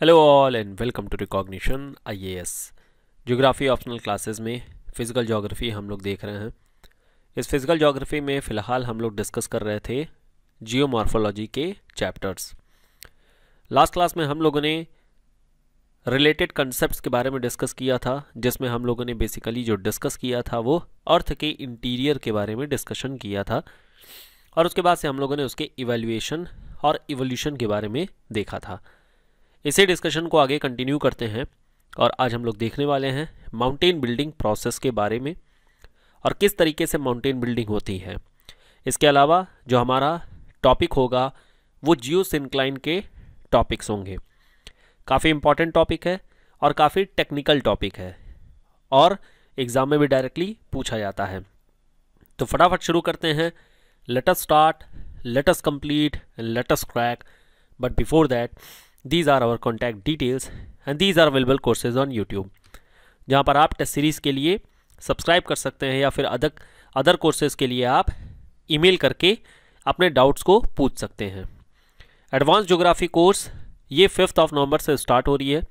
Hello all and welcome to recognition IAS geography optional classes में physical geography हम लोग देख रहे हैं इस फिज़िकल जोग्राफ़ी में फ़िलहाल हम लोग डिस्कस कर रहे थे जियोमॉर्फोलॉजी के चैप्टर्स लास्ट क्लास में हम लोगों ने रिलेटेड कंसेप्ट्स के बारे में डिस्कस किया था जिसमें हम लोगों ने बेसिकली जो डिस्कस किया था वो अर्थ के इंटीरियर के बारे में डिस्कशन किया था और उसके बाद से हम लोगों ने उसके इवेल्यूशन और इवोल्यूशन के बारे में देखा था इसी डिस्कशन को आगे कंटिन्यू करते हैं और आज हम लोग देखने वाले हैं माउंटेन बिल्डिंग प्रोसेस के बारे में और किस तरीके से माउंटेन बिल्डिंग होती है इसके अलावा जो हमारा टॉपिक होगा वो जियो सिंक्लाइन के टॉपिक्स होंगे काफ़ी इंपॉर्टेंट टॉपिक है और काफ़ी टेक्निकल टॉपिक है और एग्ज़ाम में भी डायरेक्टली पूछा जाता है तो फटाफट शुरू करते हैं let's start let's complete let's crack but before that these are our contact details and these are available courses on YouTube जहाँ पर आप टेस्ट सीरीज़ के लिए सब्सक्राइब कर सकते हैं या फिर अदर अदर कोर्सेज के लिए आप ईमेल करके अपने डाउट्स को पूछ सकते हैं एडवांस जोग्राफी कोर्स ये फिफ्थ ऑफ नवंबर से स्टार्ट हो रही है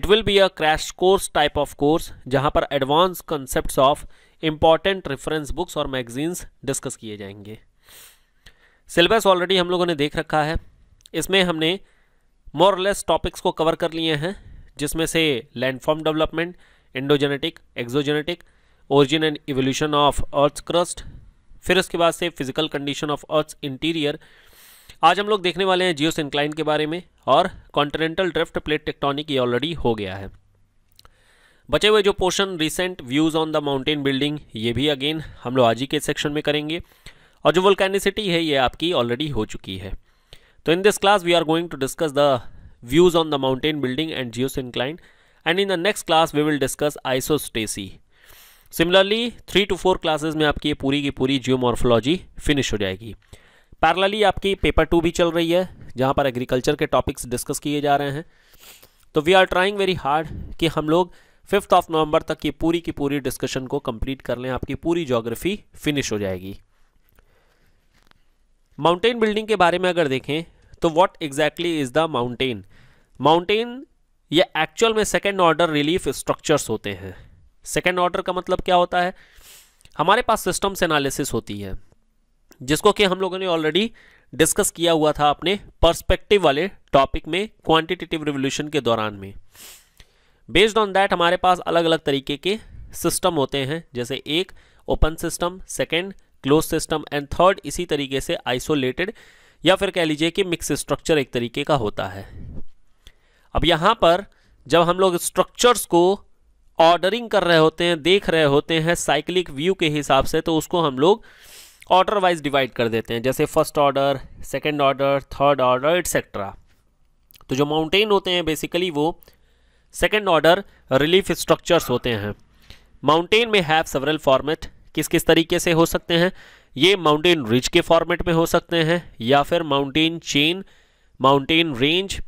it will be a crash course type of course जहाँ पर advance concept of important reference books और मैगजीन्स डिस्कस किए जाएंगे सिलेबस ऑलरेडी हम लोगों ने देख रखा है इसमें हमने मोर लेस टॉपिक्स को कवर कर लिए हैं जिसमें से landform development endogenetic exogenetic origin and evolution of earth crust फिर उसके बाद से physical condition of earth interior आज हम लोग देखने वाले हैं जियो सिंक्लाइन के बारे में और कॉन्टिनेंटल ड्रिफ्ट प्लेट टेक्टोनिक ये ऑलरेडी हो गया है बचे हुए जो portion recent views on the mountain building ये भी अगेन हम लोग आज ही के सेक्शन में करेंगे और जो वोल्कैनिसिटी है ये आपकी ऑलरेडी हो चुकी है तो in this class we are going to discuss the views on the mountain building and geos geosyncline and in the next class we will discuss isostasy similarly three to four classes में आपकी ये पूरी की पूरी geomorphology finish हो जाएगी parallelly आपकी paper two भी चल रही है जहाँ पर एग्रीकल्चर के टॉपिक्स डिस्कस किए जा रहे हैं तो we are trying very hard कि हम लोग फिफ्थ ऑफ नवंबर तक ये पूरी की पूरी डिस्कशन को कंप्लीट कर लें आपकी पूरी ज्योग्राफी फिनिश हो जाएगी माउंटेन बिल्डिंग के बारे में अगर देखें तो what exactly is the mountain mountain ये एक्चुअल में सेकेंड ऑर्डर रिलीफ स्ट्रक्चर्स होते हैं सेकेंड ऑर्डर का मतलब क्या होता है हमारे पास सिस्टम्स एनालिसिस होती है जिसको कि हम लोगों ने ऑलरेडी डिस्कस किया हुआ था अपने पर्सपेक्टिव वाले टॉपिक में क्वांटिटेटिव रिवोल्यूशन के दौरान में बेस्ड ऑन दैट हमारे पास अलग अलग तरीके के सिस्टम होते हैं जैसे एक open system second close system and third इसी तरीके से आइसोलेटेड या फिर कह लीजिए कि मिक्स स्ट्रक्चर एक तरीके का होता है अब यहाँ पर जब हम लोग स्ट्रक्चर्स को ऑर्डरिंग कर रहे होते हैं देख रहे होते हैं साइक्लिक व्यू के हिसाब से तो उसको हम लोग ऑर्डर वाइज डिवाइड कर देते हैं जैसे first order second order third order etcetera तो जो माउंटेन होते हैं बेसिकली वो सेकेंड ऑर्डर रिलीफ स्ट्रक्चर्स होते हैं माउंटेन में हैव सेवरल फॉर्मेट किस किस तरीके से हो सकते हैं ये माउंटेन रिज के फॉर्मेट में हो सकते हैं या फिर माउंटेन चेन माउंटेन रेंज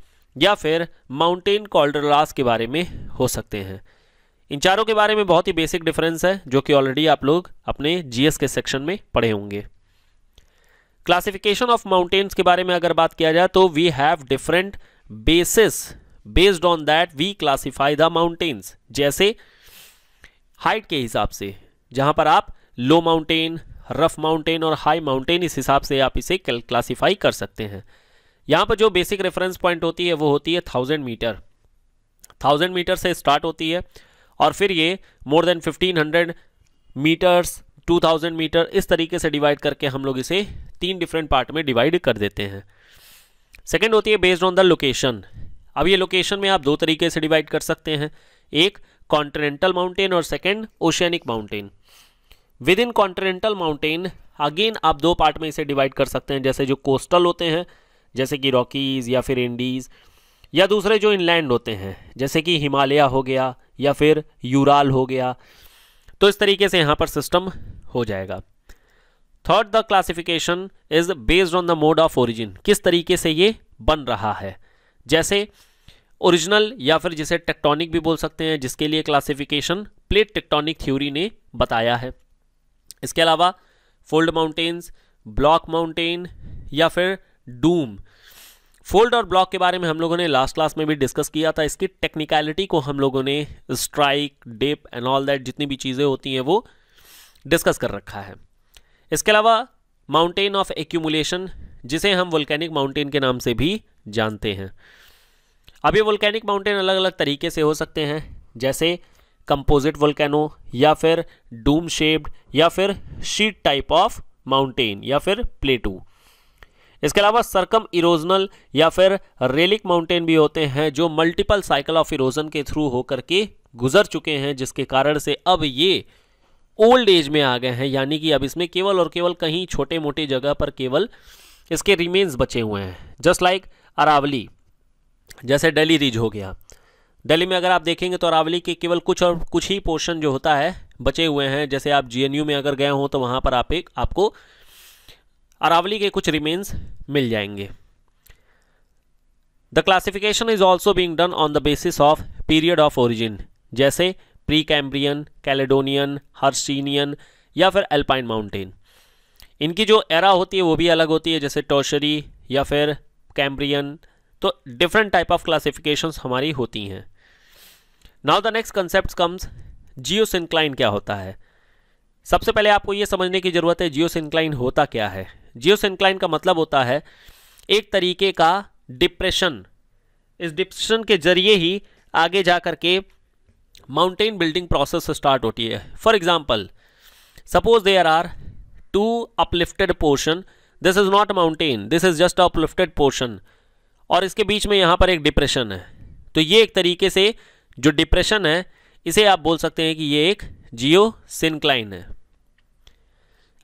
या फिर माउंटेन कॉल्डरलास के बारे में हो सकते हैं इन चारों के बारे में बहुत ही बेसिक डिफरेंस है जो कि ऑलरेडी आप लोग अपने जीएस के सेक्शन में पढ़े होंगे क्लासिफिकेशन ऑफ माउंटेन्स के बारे में अगर बात किया जाए तो we have different basis based on that we classify the mountains जैसे हाइट के हिसाब से जहाँ पर आप लो माउंटेन रफ माउंटेन और हाई माउंटेन इस हिसाब से आप इसे क्लासीफाई कर सकते हैं यहाँ पर जो बेसिक रेफरेंस पॉइंट होती है वो होती है थाउजेंड मीटर थाउजेंड मीटर से स्टार्ट होती है और फिर ये more than fifteen hundred metres to thousand metre इस तरीके से डिवाइड करके हम लोग इसे तीन डिफरेंट पार्ट में डिवाइड कर देते हैं सेकेंड होती है बेस्ड ऑन द लोकेशन अब ये लोकेशन में आप दो तरीके से डिवाइड कर सकते हैं एक कॉन्टिनेंटल माउंटेन और second oceanic mountain within continental mountain again आप दो पार्ट में इसे डिवाइड कर सकते हैं जैसे जो कोस्टल होते हैं जैसे कि रॉकीज़ या फिर इंडीज़ या दूसरे जो इनलैंड होते हैं जैसे कि हिमालय हो गया या फिर यूराल हो गया तो इस तरीके से यहाँ पर सिस्टम हो जाएगा third the classification is based on the mode of origin किस तरीके से ये बन रहा है जैसे ओरिजिनल या फिर जिसे टेक्टोनिक भी बोल सकते हैं जिसके लिए क्लासिफिकेशन प्लेट टेक्टोनिक थ्योरी ने बताया है इसके अलावा फोल्ड माउंटेन्स ब्लॉक माउंटेन या फिर डूम फोल्ड और ब्लॉक के बारे में हम लोगों ने लास्ट क्लास में भी डिस्कस किया था इसकी टेक्निकलिटी को हम लोगों ने strike dip and all that जितनी भी चीज़ें होती हैं वो डिस्कस कर रखा है इसके अलावा माउंटेन ऑफ एक्यूमुलेशन जिसे हम वोल्केनिक माउंटेन के नाम से भी जानते हैं अब ये वोल्केनिक माउंटेन अलग अलग तरीके से हो सकते हैं जैसे कंपोजिट वोल्केनो या फिर डूम शेप्ड या फिर शीट टाइप ऑफ माउंटेन या फिर प्लेटू इसके अलावा सरकम इरोजनल या फिर रेलिक माउंटेन भी होते हैं जो मल्टीपल साइकिल ऑफ इरोजन के थ्रू होकर के गुजर चुके हैं जिसके कारण से अब ये ओल्ड एज में आ गए हैं यानी कि अब इसमें केवल और केवल कहीं छोटे मोटे जगह पर केवल इसके रिमेन्स बचे हुए हैं जस्ट लाइक अरावली जैसे डेली रिज हो गया दिल्ली में अगर आप देखेंगे तो अरावली के केवल कुछ और कुछ ही पोर्शन जो होता है बचे हुए हैं जैसे आप जे में अगर गए हों तो वहाँ पर आप एक आपको अरावली के कुछ रिमेन्स मिल जाएंगे the classification is also being done on the basis of period of origin जैसे प्री कैम्ब्रियन कैलेडोनियन हर्सिनियन या फिर एल्पाइन माउंटेन इनकी जो एरा होती है वो भी अलग होती है जैसे टोशरी या फिर कैम्ब्रियन तो डिफरेंट टाइप ऑफ क्लासिफिकेशंस हमारी होती हैं now the next concept comes geosyncline क्या होता है सबसे पहले आपको ये समझने की ज़रूरत है जियो सिंक्लाइन होता क्या है जियो सिंक्लाइन का मतलब होता है एक तरीके का डिप्रेशन इस डिप्रेशन के जरिए ही आगे जा करके के माउंटेन बिल्डिंग प्रोसेस स्टार्ट होती है for example suppose there are two uplifted portion this is not mountain this is just uplifted portion और इसके बीच में यहाँ पर एक डिप्रेशन है तो ये एक तरीके से जो डिप्रेशन है इसे आप बोल सकते हैं कि ये एक जियो सिंक्लाइन है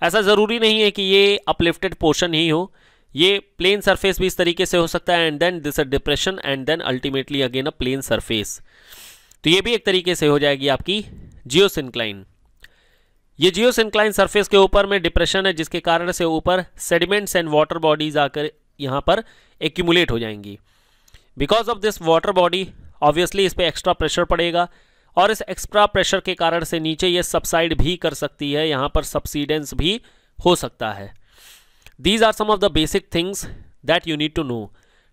ऐसा ज़रूरी नहीं है कि ये अपलिफ्टेड पोर्शन ही हो ये प्लेन सरफेस भी इस तरीके से हो सकता है and then this a depression and then ultimately again a plain surface तो ये भी एक तरीके से हो जाएगी आपकी जियो सिंक्लाइन ये जियो सिंक्लाइन सरफेस के ऊपर में डिप्रेशन है जिसके कारण से ऊपर सेडिमेंट्स एंड वाटर बॉडीज आकर यहाँ पर एक्यूमुलेट हो जाएंगी because of this water body obviously इस पर एक्स्ट्रा प्रेशर पड़ेगा और इस एक्स्ट्रा प्रेशर के कारण से नीचे ये सबसाइड भी कर सकती है यहाँ पर सब्सिडेंस भी हो सकता है these are some of the basic things that you need to know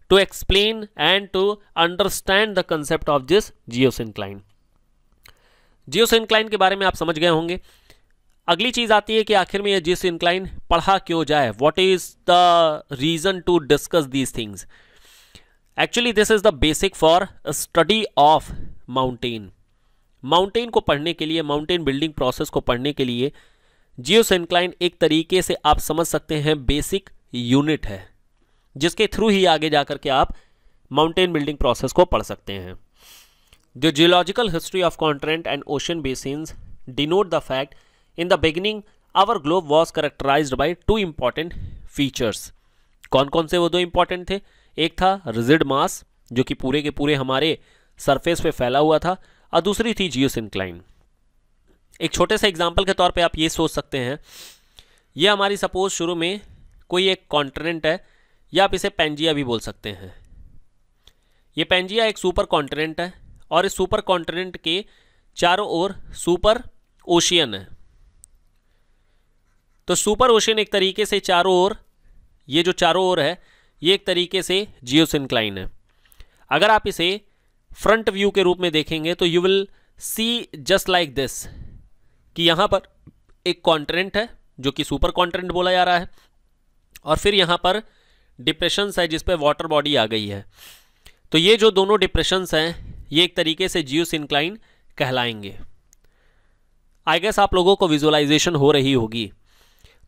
to explain and to understand the concept of this geosyncline geosyncline के बारे में आप समझ गए होंगे अगली चीज़ आती है कि आखिर में यह जिस इंक्लाइन पढ़ा क्यों जाए what is the reason to discuss these things actually this is the basic for study of mountain mountain को पढ़ने के लिए माउंटेन बिल्डिंग प्रोसेस को पढ़ने के लिए जियोसेंक्लाइन एक तरीके से आप समझ सकते हैं बेसिक यूनिट है जिसके थ्रू ही आगे जाकर के आप माउंटेन बिल्डिंग प्रोसेस को पढ़ सकते हैं the geological history of continent and ocean basins denote the fact in the beginning our globe was characterize by two important features कौन कौन से वो दो इंपॉर्टेंट थे एक था रिजिड मास जो कि पूरे के पूरे हमारे सरफेस पे फैला हुआ था और दूसरी थी जियो सिंक्लाइन एक छोटे से एग्जाम्पल के तौर पे आप ये सोच सकते हैं ये हमारी सपोज शुरू में कोई एक कॉन्टिनेंट है या आप इसे पेंजिया भी बोल सकते हैं ये पेंजिया एक सुपर कॉन्टिनेंट है और इस सुपर कॉन्टिनेंट के चारों ओर सुपर ओशियन है तो सुपर ओशियन एक तरीके से चारों ओर ये जो चारों ओर है ये एक तरीके से जियो है अगर आप इसे फ्रंट व्यू के रूप में देखेंगे तो you will see just like this कि यहाँ पर एक कॉन्टिनेंट है जो कि सुपर कॉन्टिनेंट बोला जा रहा है और फिर यहाँ पर डिप्रेशंस है जिसपे वाटर बॉडी आ गई है तो ये जो दोनों डिप्रेशंस हैं ये एक तरीके से जियो सिंक्लाइन कहलाएंगे आई गेस आप लोगों को विजुअलाइजेशन हो रही होगी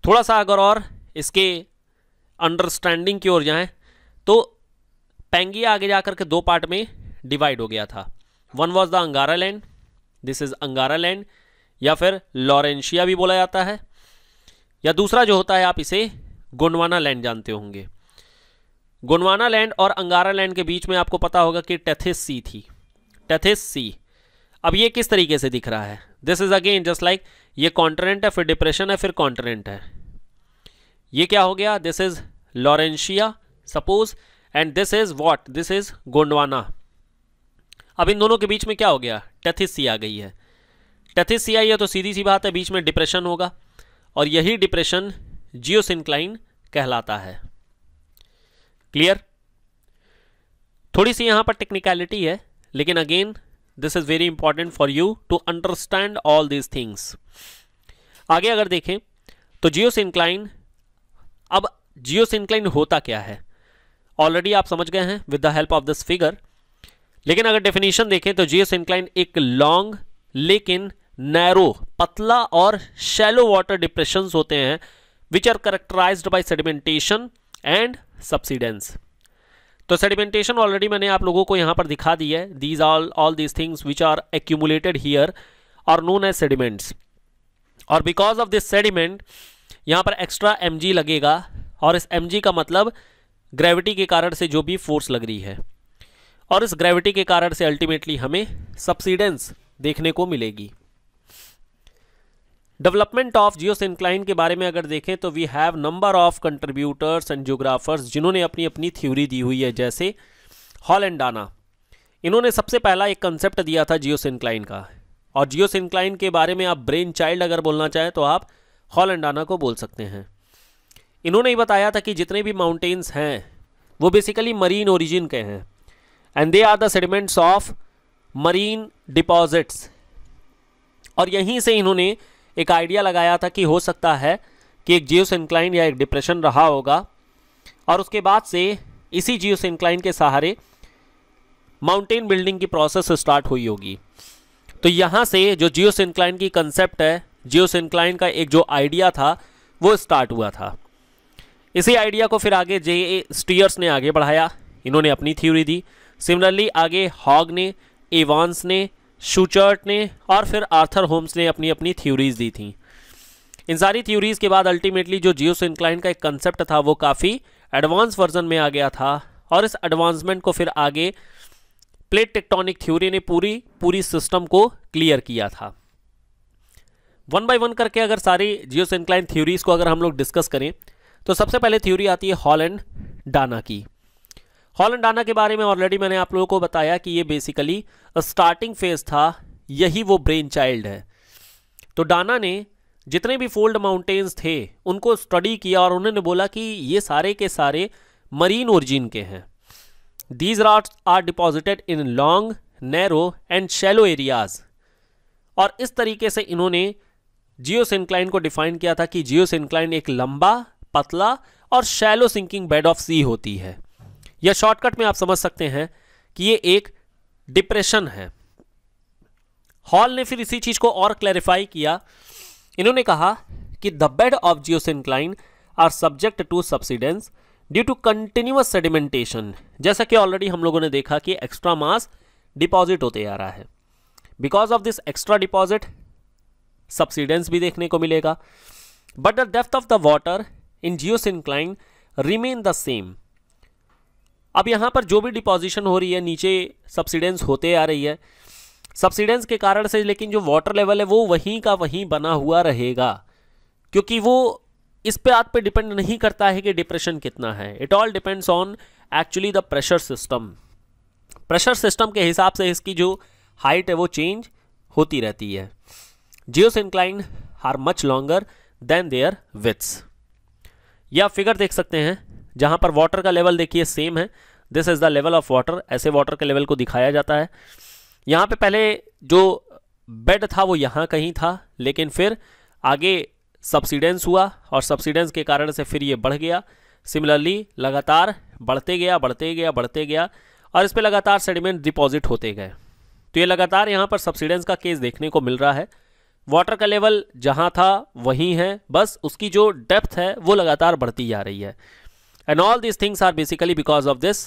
थोड़ा सा अगर और इसके अंडरस्टैंडिंग की ओर जाएं तो पेंगिया आगे जाकर के दो पार्ट में डिवाइड हो गया था one was the Angara land this is Angara land या फिर लॉरेंशिया भी बोला जाता है या दूसरा जो होता है आप इसे गोंडवाना लैंड जानते होंगे गोंडवाना लैंड और अंगारा लैंड के बीच में आपको पता होगा कि टेथिस सी थी टेथिस सी अब ये किस तरीके से दिख रहा है this is again just like ये कॉन्टिनेंट है फिर डिप्रेशन है फिर कॉन्टिनेंट है ये क्या हो गया this is Laurentia suppose and this is what this is Gondwana अब इन दोनों के बीच में क्या हो गया टेथिस आ गई है टेथिस आई है तो सीधी सी बात है बीच में डिप्रेशन होगा और यही डिप्रेशन जियोसिनक्लाइन कहलाता है क्लियर थोड़ी सी यहां पर टेक्निकलिटी है लेकिन again this is very important for you to understand all these things आगे अगर देखें तो जियोसिनक्लाइन अब जियो सिंक्लाइन होता क्या है ऑलरेडी आप समझ गए हैं with the help of this figure लेकिन अगर डेफिनेशन देखें तो जियो सिंक्लाइन एक लॉन्ग लेकिन नैरो पतला और शैलो वाटर डिप्रेशन होते हैं which are characterize by sedimentation and subsidence तो सेडिमेंटेशन ऑलरेडी मैंने आप लोगों को यहां पर दिखा दी है these all all these things which are accumulated here और नोन एज सेडिमेंट्स और बिकॉज ऑफ दिस सेडिमेंट यहाँ पर एक्स्ट्रा एम लगेगा और इस एम का मतलब ग्रेविटी के कारण से जो भी फोर्स लग रही है और इस ग्रेविटी के कारण से अल्टीमेटली हमें सब्सिडेंस देखने को मिलेगी डेवलपमेंट ऑफ जियो सिंक्लाइन के बारे में अगर देखें तो we have number of contributors and geographers जिन्होंने अपनी अपनी थ्योरी दी हुई है जैसे हॉल एंड डाना इन्होंने सबसे पहला एक कंसेप्ट दिया था जियो सिंक्लाइन का और जियो सिंक्लाइन के बारे में आप ब्रेन चाइल्ड अगर बोलना चाहें तो आप हॉलैंड को बोल सकते हैं इन्होंने ही बताया था कि जितने भी माउंटेन्स हैं वो बेसिकली मरीन ओरिजिन के हैं and they are the sediments of marine deposits और यहीं से इन्होंने एक आइडिया लगाया था कि हो सकता है कि एक जियो इंक्लाइन या एक डिप्रेशन रहा होगा और उसके बाद से इसी जियो इंक्लाइन के सहारे माउंटेन बिल्डिंग की प्रोसेस स्टार्ट हुई होगी तो यहाँ से जो जियो इंक्लाइन की कंसेप्ट है जियो सिंक्लाइन का एक जो आइडिया था वो स्टार्ट हुआ था इसी आइडिया को फिर आगे जे ए स्टीयर्स ने आगे बढ़ाया इन्होंने अपनी थ्योरी दी सिमिलरली आगे हॉग ने एवान्स ने शूचर्ट ने और फिर आर्थर होम्स ने अपनी अपनी थ्योरीज दी थी इन सारी थ्योरीज के बाद अल्टीमेटली जो जियो सिंक्लाइन का एक कंसेप्ट था वो काफ़ी एडवांस वर्जन में आ गया था और इस एडवांसमेंट को फिर आगे प्लेट टेक्टोनिक थ्योरी ने पूरी पूरी सिस्टम को क्लियर किया था वन बाय वन करके अगर सारी जियो सेंक्लाइन थ्योरीज को अगर हम लोग डिस्कस करें तो सबसे पहले थ्योरी आती है हॉल एंड डाना की हॉल एंड डाना के बारे में ऑलरेडी मैंने आप लोगों को बताया कि ये बेसिकली स्टार्टिंग फेज था यही वो ब्रेन चाइल्ड है तो डाना ने जितने भी फोल्ड माउंटेन्स थे उनको स्टडी किया और उन्होंने बोला कि ये सारे के सारे मरीन ओरिजिन के हैं these rocks are deposited in long narrow and shallow areas और इस तरीके से इन्होंने जियो सिंक्लाइन को डिफाइन किया था कि जियो सिंक्लाइन एक लंबा पतला और shallow sinking bed of sea होती है यह शॉर्टकट में आप समझ सकते हैं कि ये एक डिप्रेशन है हॉल ने फिर इसी चीज को और क्लैरिफाई किया इन्होंने कहा कि the bed of geosyncline are subject to subsidence due to continuous sedimentation जैसा कि ऑलरेडी हम लोगों ने देखा कि एक्स्ट्रा मास डिपॉजिट होते आ रहा है because of this extra deposit subsidence भी देखने को मिलेगा but the depth of the water in syncline remain the same अब यहाँ पर जो भी डिपोजिशन हो रही है नीचे सब्सिडेंस होते आ रही है सब्सिडेंस के कारण से लेकिन जो वाटर लेवल है वो वहीं का वहीं बना हुआ रहेगा क्योंकि वो इस पे आप पे डिपेंड नहीं करता है कि डिप्रेशन कितना है it all depends on actually the pressure system pressure system के हिसाब से इसकी जो हाइट है वो चेंज होती रहती है geosyncline are much longer than their widths ये आप फिगर देख सकते हैं जहाँ पर वाटर का लेवल देखिए सेम है this is the level of water ऐसे वाटर के लेवल को दिखाया जाता है यहाँ पे पहले जो बेड था वो यहाँ कहीं था लेकिन फिर आगे सब्सिडेंस हुआ और सब्सिडेंस के कारण से फिर ये बढ़ गया सिमिलरली लगातार बढ़ते गया बढ़ते गया बढ़ते गया और इस पर लगातार सेडिमेंट डिपॉजिट होते गए तो ये लगातार यहाँ पर सब्सिडेंस का केस देखने को मिल रहा है वाटर का लेवल जहाँ था वहीं है बस उसकी जो डेप्थ है वो लगातार बढ़ती जा रही है and all these things are basically because of this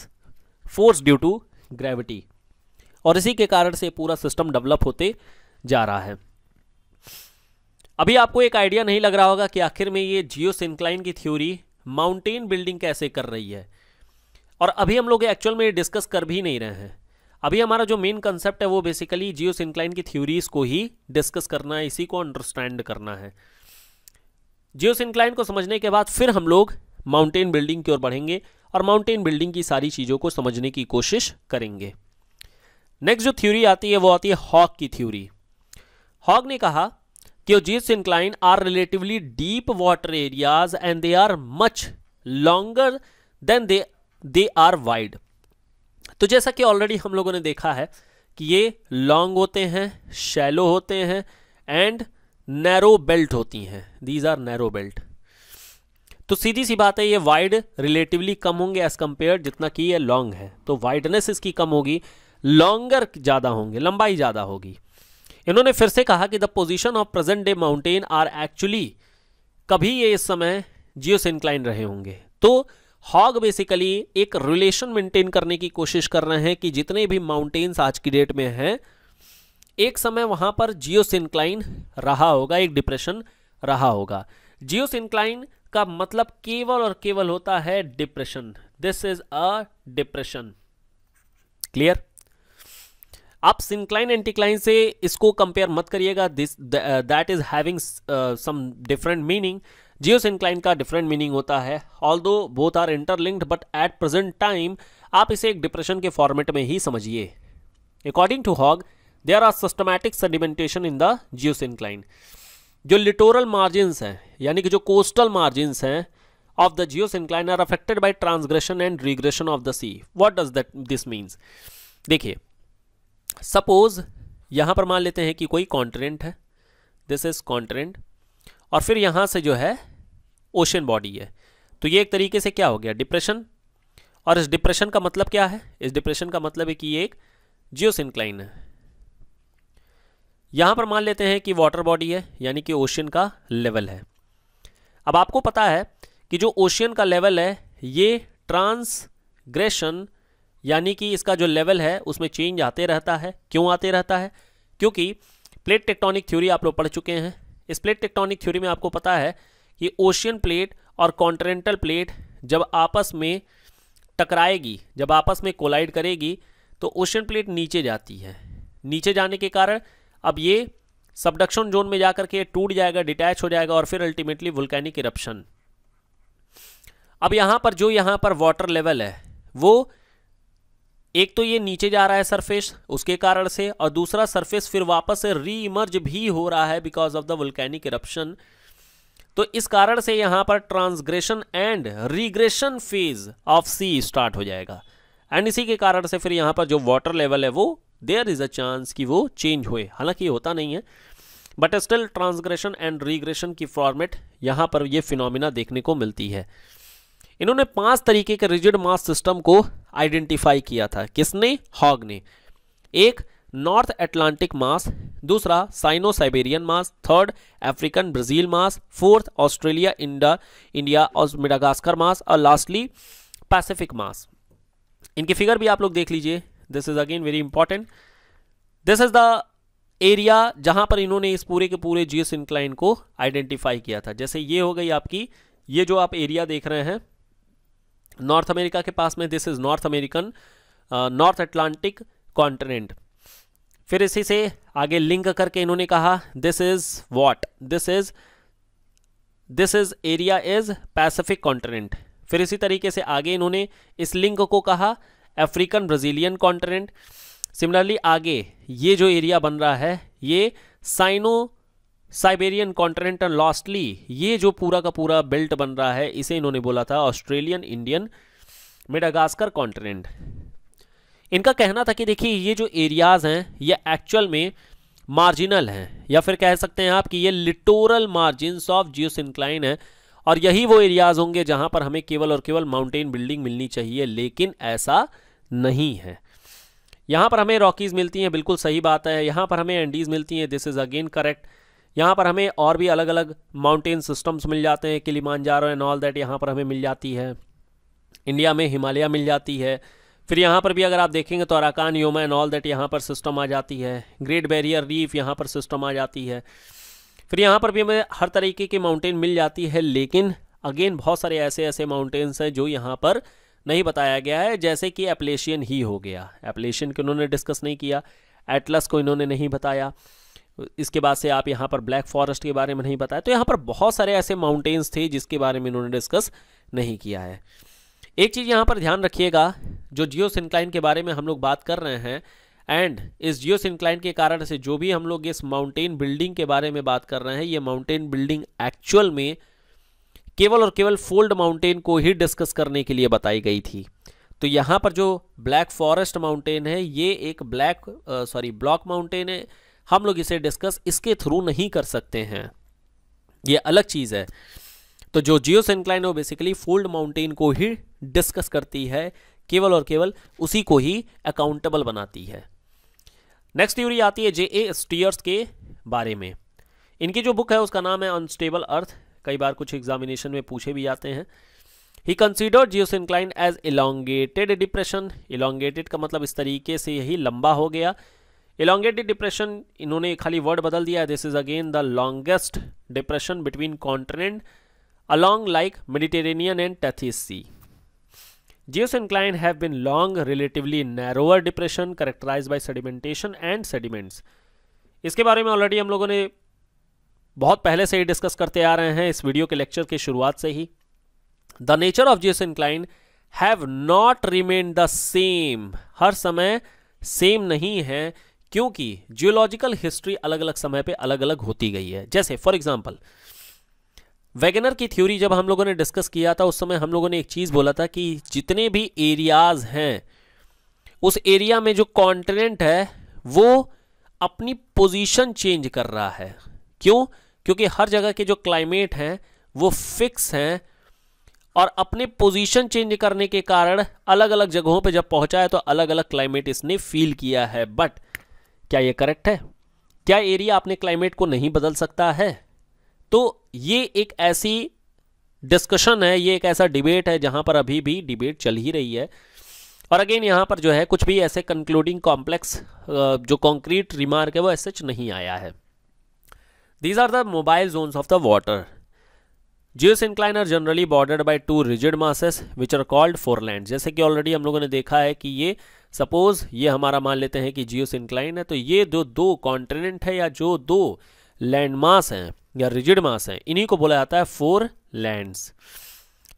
force due to gravity और इसी के कारण से पूरा सिस्टम डेवलप होते जा रहा है अभी आपको एक आइडिया नहीं लग रहा होगा कि आखिर में ये जियो सिंक्लाइन की थ्योरी माउंटेन बिल्डिंग कैसे कर रही है और अभी हम लोग एक्चुअल में डिस्कस कर भी नहीं रहे हैं अभी हमारा जो मेन कंसेप्ट है वो बेसिकली जियो सिंक्लाइन की थ्योरीज को ही डिस्कस करना है इसी को अंडरस्टैंड करना है जियो सिंक्लाइन को समझने के बाद फिर हम लोग माउंटेन बिल्डिंग की ओर बढ़ेंगे और माउंटेन बिल्डिंग की सारी चीज़ों को समझने की कोशिश करेंगे नेक्स्ट जो थ्योरी आती है वो आती है हॉक की थ्योरी हॉक ने कहा कि geosyncline are relatively deep water areas and they are much longer than they they are wide तो जैसा कि ऑलरेडी हम लोगों ने देखा है कि ये लॉन्ग होते हैं शैलो होते हैं एंड नैरो बेल्ट होती हैं दीज आर नैरो बेल्ट तो सीधी सी बात है ये वाइड रिलेटिवली कम होंगे एज कंपेयर जितना कि ये लॉन्ग है तो वाइडनेस इसकी कम होगी लॉन्गर ज़्यादा होंगे लंबाई ज़्यादा होगी इन्होंने फिर से कहा कि the position of present day mountain are actually कभी ये इस समय जियोस इंक्लाइन रहे होंगे तो हॉग बेसिकली एक रिलेशन मेंटेन करने की कोशिश कर रहे हैं कि जितने भी माउंटेन्स आज की डेट में हैं एक समय वहां पर जियो सिंक्लाइन रहा होगा एक डिप्रेशन रहा होगा जियो सिंक्लाइन का मतलब केवल और केवल होता है depression this is a depression clear आप सिंक्लाइन एंटीक्लाइन से इसको कंपेयर मत करिएगा this that is having some different meaning geosyncline का डिफरेंट मीनिंग होता है although both are interlinked but at present time आप इसे एक डिप्रेशन के फॉर्मेट में ही समझिए according to Haug there are systematic sedimentation in the geosyncline जो लिटोरल मार्जिनस हैं यानी कि जो कोस्टल मार्जिनस हैं of the geosyncline are affected by transgression and regression of the sea what does that this means देखिए suppose यहाँ पर मान लेते हैं कि कोई कॉन्टिनेंट है दिस इज कॉन्टिनेंट और फिर यहाँ से जो है ओशन बॉडी है तो ये एक तरीके से क्या हो गया डिप्रेशन और इस डिप्रेशन का मतलब क्या है इस डिप्रेशन का मतलब है कि ये एक जियोसिनक्लाइन है यहां पर मान लेते हैं कि वाटर बॉडी है यानी कि ओशियन का लेवल है अब आपको पता है कि जो ओशियन का लेवल है ये ट्रांसग्रेशन यानी कि इसका जो लेवल है उसमें चेंज आते रहता है क्यों आते रहता है क्योंकि प्लेट टेक्टोनिक थ्योरी आप लोग पढ़ चुके हैं इस प्लेट टेक्टोनिक थ्योरी में आपको पता है ये ओशियन प्लेट और कॉन्टिनेंटल प्लेट जब आपस में टकराएगी जब आपस में कोलाइड करेगी तो ओशियन प्लेट नीचे जाती है नीचे जाने के कारण अब ये सबडक्शन जोन में जाकर के टूट जाएगा डिटैच हो जाएगा और फिर अल्टीमेटली वुल्कैनिक इरप्शन अब यहाँ पर जो यहाँ पर वाटर लेवल है वो एक तो ये नीचे जा रहा है सरफेस उसके कारण से और दूसरा सरफेस फिर वापस से री इमर्ज भी हो रहा है because of the volcanic eruption तो इस कारण से यहां पर transgression and regression phase of sea start हो जाएगा एंड इसी के कारण से फिर यहां पर जो वाटर लेवल है वो देयर इज़ अ चांस कि वो चेंज हुए हालांकि होता नहीं है but still transgression and regression की फॉर्मेट यहां पर ये फिनोमिना देखने को मिलती है इन्होंने पांच तरीके के रिजिड मास सिस्टम को आइडेंटिफाई किया था किसने हॉग ने एक नॉर्थ एटलांटिक मास दूसरा Sino Siberian mass third African Brazil mass fourth Australia इंडा इंडिया और मिडागास्कर मास और लास्टली पैसिफिक मास इनकी फिगर भी आप लोग देख लीजिए this is again very important this is the area जहां पर इन्होंने इस पूरे के पूरे जीएस इंक्लाइन को आइडेंटिफाई किया था जैसे ये हो गई आपकी ये जो आप एरिया देख रहे हैं नॉर्थ अमेरिका के पास में this is North American North Atlantic continent फिर इसी से आगे लिंक करके इन्होंने कहा this is what this is this is area is Pacific continent फिर इसी तरीके से आगे इन्होंने इस लिंक को कहा अफ्रीकन ब्राज़ीलियन कॉन्टिनेंट सिमिलरली आगे ये जो एरिया बन रहा है ये Sino Siberian continent and lastly ये जो पूरा का पूरा बेल्ट बन रहा है इसे इन्होंने बोला था ऑस्ट्रेलियन इंडियन मेडागास्कर कॉन्टिनेंट इनका कहना था कि देखिए ये जो एरियाज़ हैं ये एक्चुअल में मार्जिनल हैं या फिर कह सकते हैं आप कि ये लिटोरल मार्जिन ऑफ जियोसिंक्लाइन है और यही वो एरियाज होंगे जहां पर हमें केवल और केवल माउंटेन बिल्डिंग मिलनी चाहिए लेकिन ऐसा नहीं है यहाँ पर हमें रॉकीज़ मिलती हैं बिल्कुल सही बात है यहाँ पर हमें एंडीज़ मिलती हैं दिस इज़ अगेन करेक्ट यहाँ पर हमें और भी अलग अलग माउंटेन सिस्टम्स मिल जाते हैं किलीमानजारो एंड ऑल दैट यहाँ पर हमें मिल जाती है इंडिया में हिमालय मिल जाती है फिर यहाँ पर भी अगर आप देखेंगे तो Arakan Yoma and all that यहाँ पर सिस्टम आ जाती है ग्रेट बैरियर रीफ यहाँ पर सिस्टम आ जाती है फिर यहाँ पर भी हमें हर तरीके की माउंटेन मिल जाती है लेकिन अगेन बहुत सारे ऐसे ऐसे माउंटेन्स हैं जो यहाँ पर नहीं बताया गया है जैसे कि एप्लेशियन ही हो गया एप्लेशियन को इन्होंने डिस्कस नहीं किया एटलस को इन्होंने नहीं बताया इसके बाद से आप यहाँ पर ब्लैक फॉरेस्ट के बारे में नहीं बताया तो यहाँ पर बहुत सारे ऐसे माउंटेन्स थे जिसके बारे में इन्होंने डिस्कस नहीं किया है एक चीज़ यहां पर ध्यान रखिएगा जो जियो सिंक्लाइन के बारे में हम लोग बात कर रहे हैं एंड इस जियो सिंक्लाइन के कारण से जो भी हम लोग इस माउंटेन बिल्डिंग के बारे में बात कर रहे हैं ये माउंटेन बिल्डिंग एक्चुअल में केवल और केवल फोल्ड माउंटेन को ही डिस्कस करने के लिए बताई गई थी तो यहां पर जो ब्लैक फॉरेस्ट माउंटेन है ये एक ब्लैक सॉरी ब्लॉक माउंटेन है हम लोग इसे डिस्कस इसके थ्रू नहीं कर सकते हैं ये अलग चीज़ है तो जो जियो सेंक्लाइन है वो बेसिकली फोल्ड माउंटेन को ही डिस्कस करती है केवल और केवल उसी को ही अकाउंटेबल बनाती है नेक्स्ट थ्योरी आती है जे ए स्टीयर्स के बारे में इनकी जो बुक है उसका नाम है अनस्टेबल अर्थ कई बार कुछ एग्जामिनेशन में पूछे भी जाते हैं ही consider syncline as elongated depression elongated का मतलब इस तरीके से यही लंबा हो गया इलांगेटेड डिप्रेशन इन्होंने खाली वर्ड बदल दिया this is again the longest depression between continent along like Mediterranean and Tethys Sea. Geosyncline have been long relatively narrower depression characterized by sedimentation and sediments. इसके बारे में already हम लोगों ने बहुत पहले से ही डिस्कस करते आ रहे हैं इस वीडियो के लेक्चर के शुरुआत से ही the nature of geosyncline have not remain the same हर समय सेम नहीं है क्योंकि जियोलॉजिकल हिस्ट्री अलग अलग समय पे अलग अलग होती गई है जैसे फॉर एग्जाम्पल वैगनर की थ्योरी जब हम लोगों ने डिस्कस किया था उस समय हम लोगों ने एक चीज़ बोला था कि जितने भी एरियाज हैं उस एरिया में जो कॉन्टिनेंट है वो अपनी पोजीशन चेंज कर रहा है क्यों क्योंकि हर जगह के जो क्लाइमेट हैं वो फिक्स हैं और अपने पोजीशन चेंज करने के कारण अलग अलग जगहों पे जब पहुंचा है तो अलग अलग क्लाइमेट इसने फील किया है बट क्या ये करेक्ट है क्या एरिया अपने क्लाइमेट को नहीं बदल सकता है तो ये एक ऐसी डिस्कशन है ये एक ऐसा डिबेट है जहां पर अभी भी डिबेट चल ही रही है और अगेन यहां पर जो है कुछ भी ऐसे कंक्लूडिंग कॉम्प्लेक्स जो कॉन्क्रीट रिमार्क है वो एस नहीं आया है these are the mobile zones of the water geosynclines generally bordered by two rigid masses which are called foreland जैसे कि ऑलरेडी हम लोगों ने देखा है कि ये सपोज ये हमारा मान लेते हैं कि जियोस इंक्लाइन है तो ये जो दो कॉन्टिनेंट है या जो दो लैंड मास हैं या रिजिड मास है इन्हीं को बोला जाता है फोर लैंड्स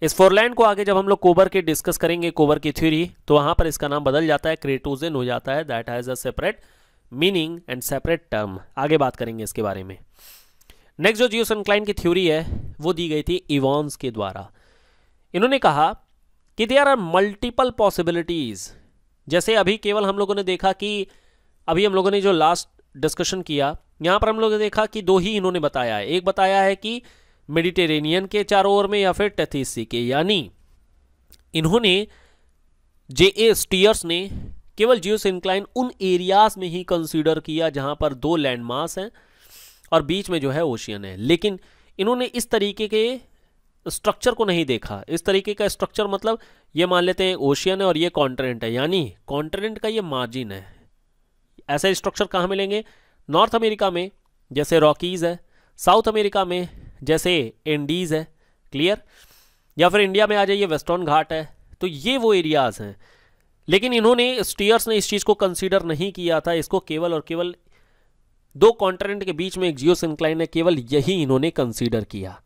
इस फोरलैंड को आगे जब हम लोग कोबर के डिस्कस करेंगे कोबर की थ्योरी तो वहां पर इसका नाम बदल जाता है क्रेटोजन हो जाता है that has a separate meaning and separate term आगे बात करेंगे इसके बारे में नेक्स्ट जो जियो सनक्लाइन की थ्योरी है वो दी गई थी इवॉन्स के द्वारा इन्होंने कहा कि आर आर मल्टीपल पॉसिबिलिटीज़ जैसे अभी केवल हम लोगों ने देखा कि अभी हम लोगों ने जो लास्ट डिस्कशन किया यहां पर हम लोग देखा कि दो ही इन्होंने बताया है एक बताया है कि मेडिटेरेनियन के चारों ओर में या फिर टेथीसी के यानी इन्होंने जे ए स्टीयर्स ने केवल जियो सिंक्लाइन उन एरियाज में ही कंसीडर किया जहाँ पर दो लैंड हैं और बीच में जो है ओशियन है लेकिन इन्होंने इस तरीके के स्ट्रक्चर को नहीं देखा इस तरीके का स्ट्रक्चर मतलब ये मान लेते हैं ओशियन है और ये कॉन्टिनेंट है यानी कॉन्टिनेंट का ये मार्जिन है ऐसे स्ट्रक्चर कहाँ मिलेंगे नॉर्थ अमेरिका में जैसे रॉकीज़ है साउथ अमेरिका में जैसे एंडीज़ है क्लियर या फिर इंडिया में आ जाइए वेस्टर्न घाट है तो ये वो एरियाज़ हैं लेकिन इन्होंने स्टीयर्स ने इस चीज़ को कंसीडर नहीं किया था इसको केवल और केवल दो कॉन्टिनेंट के बीच में एक जियो सिंक्लाइन है केवल यही इन्होंने कंसीडर किया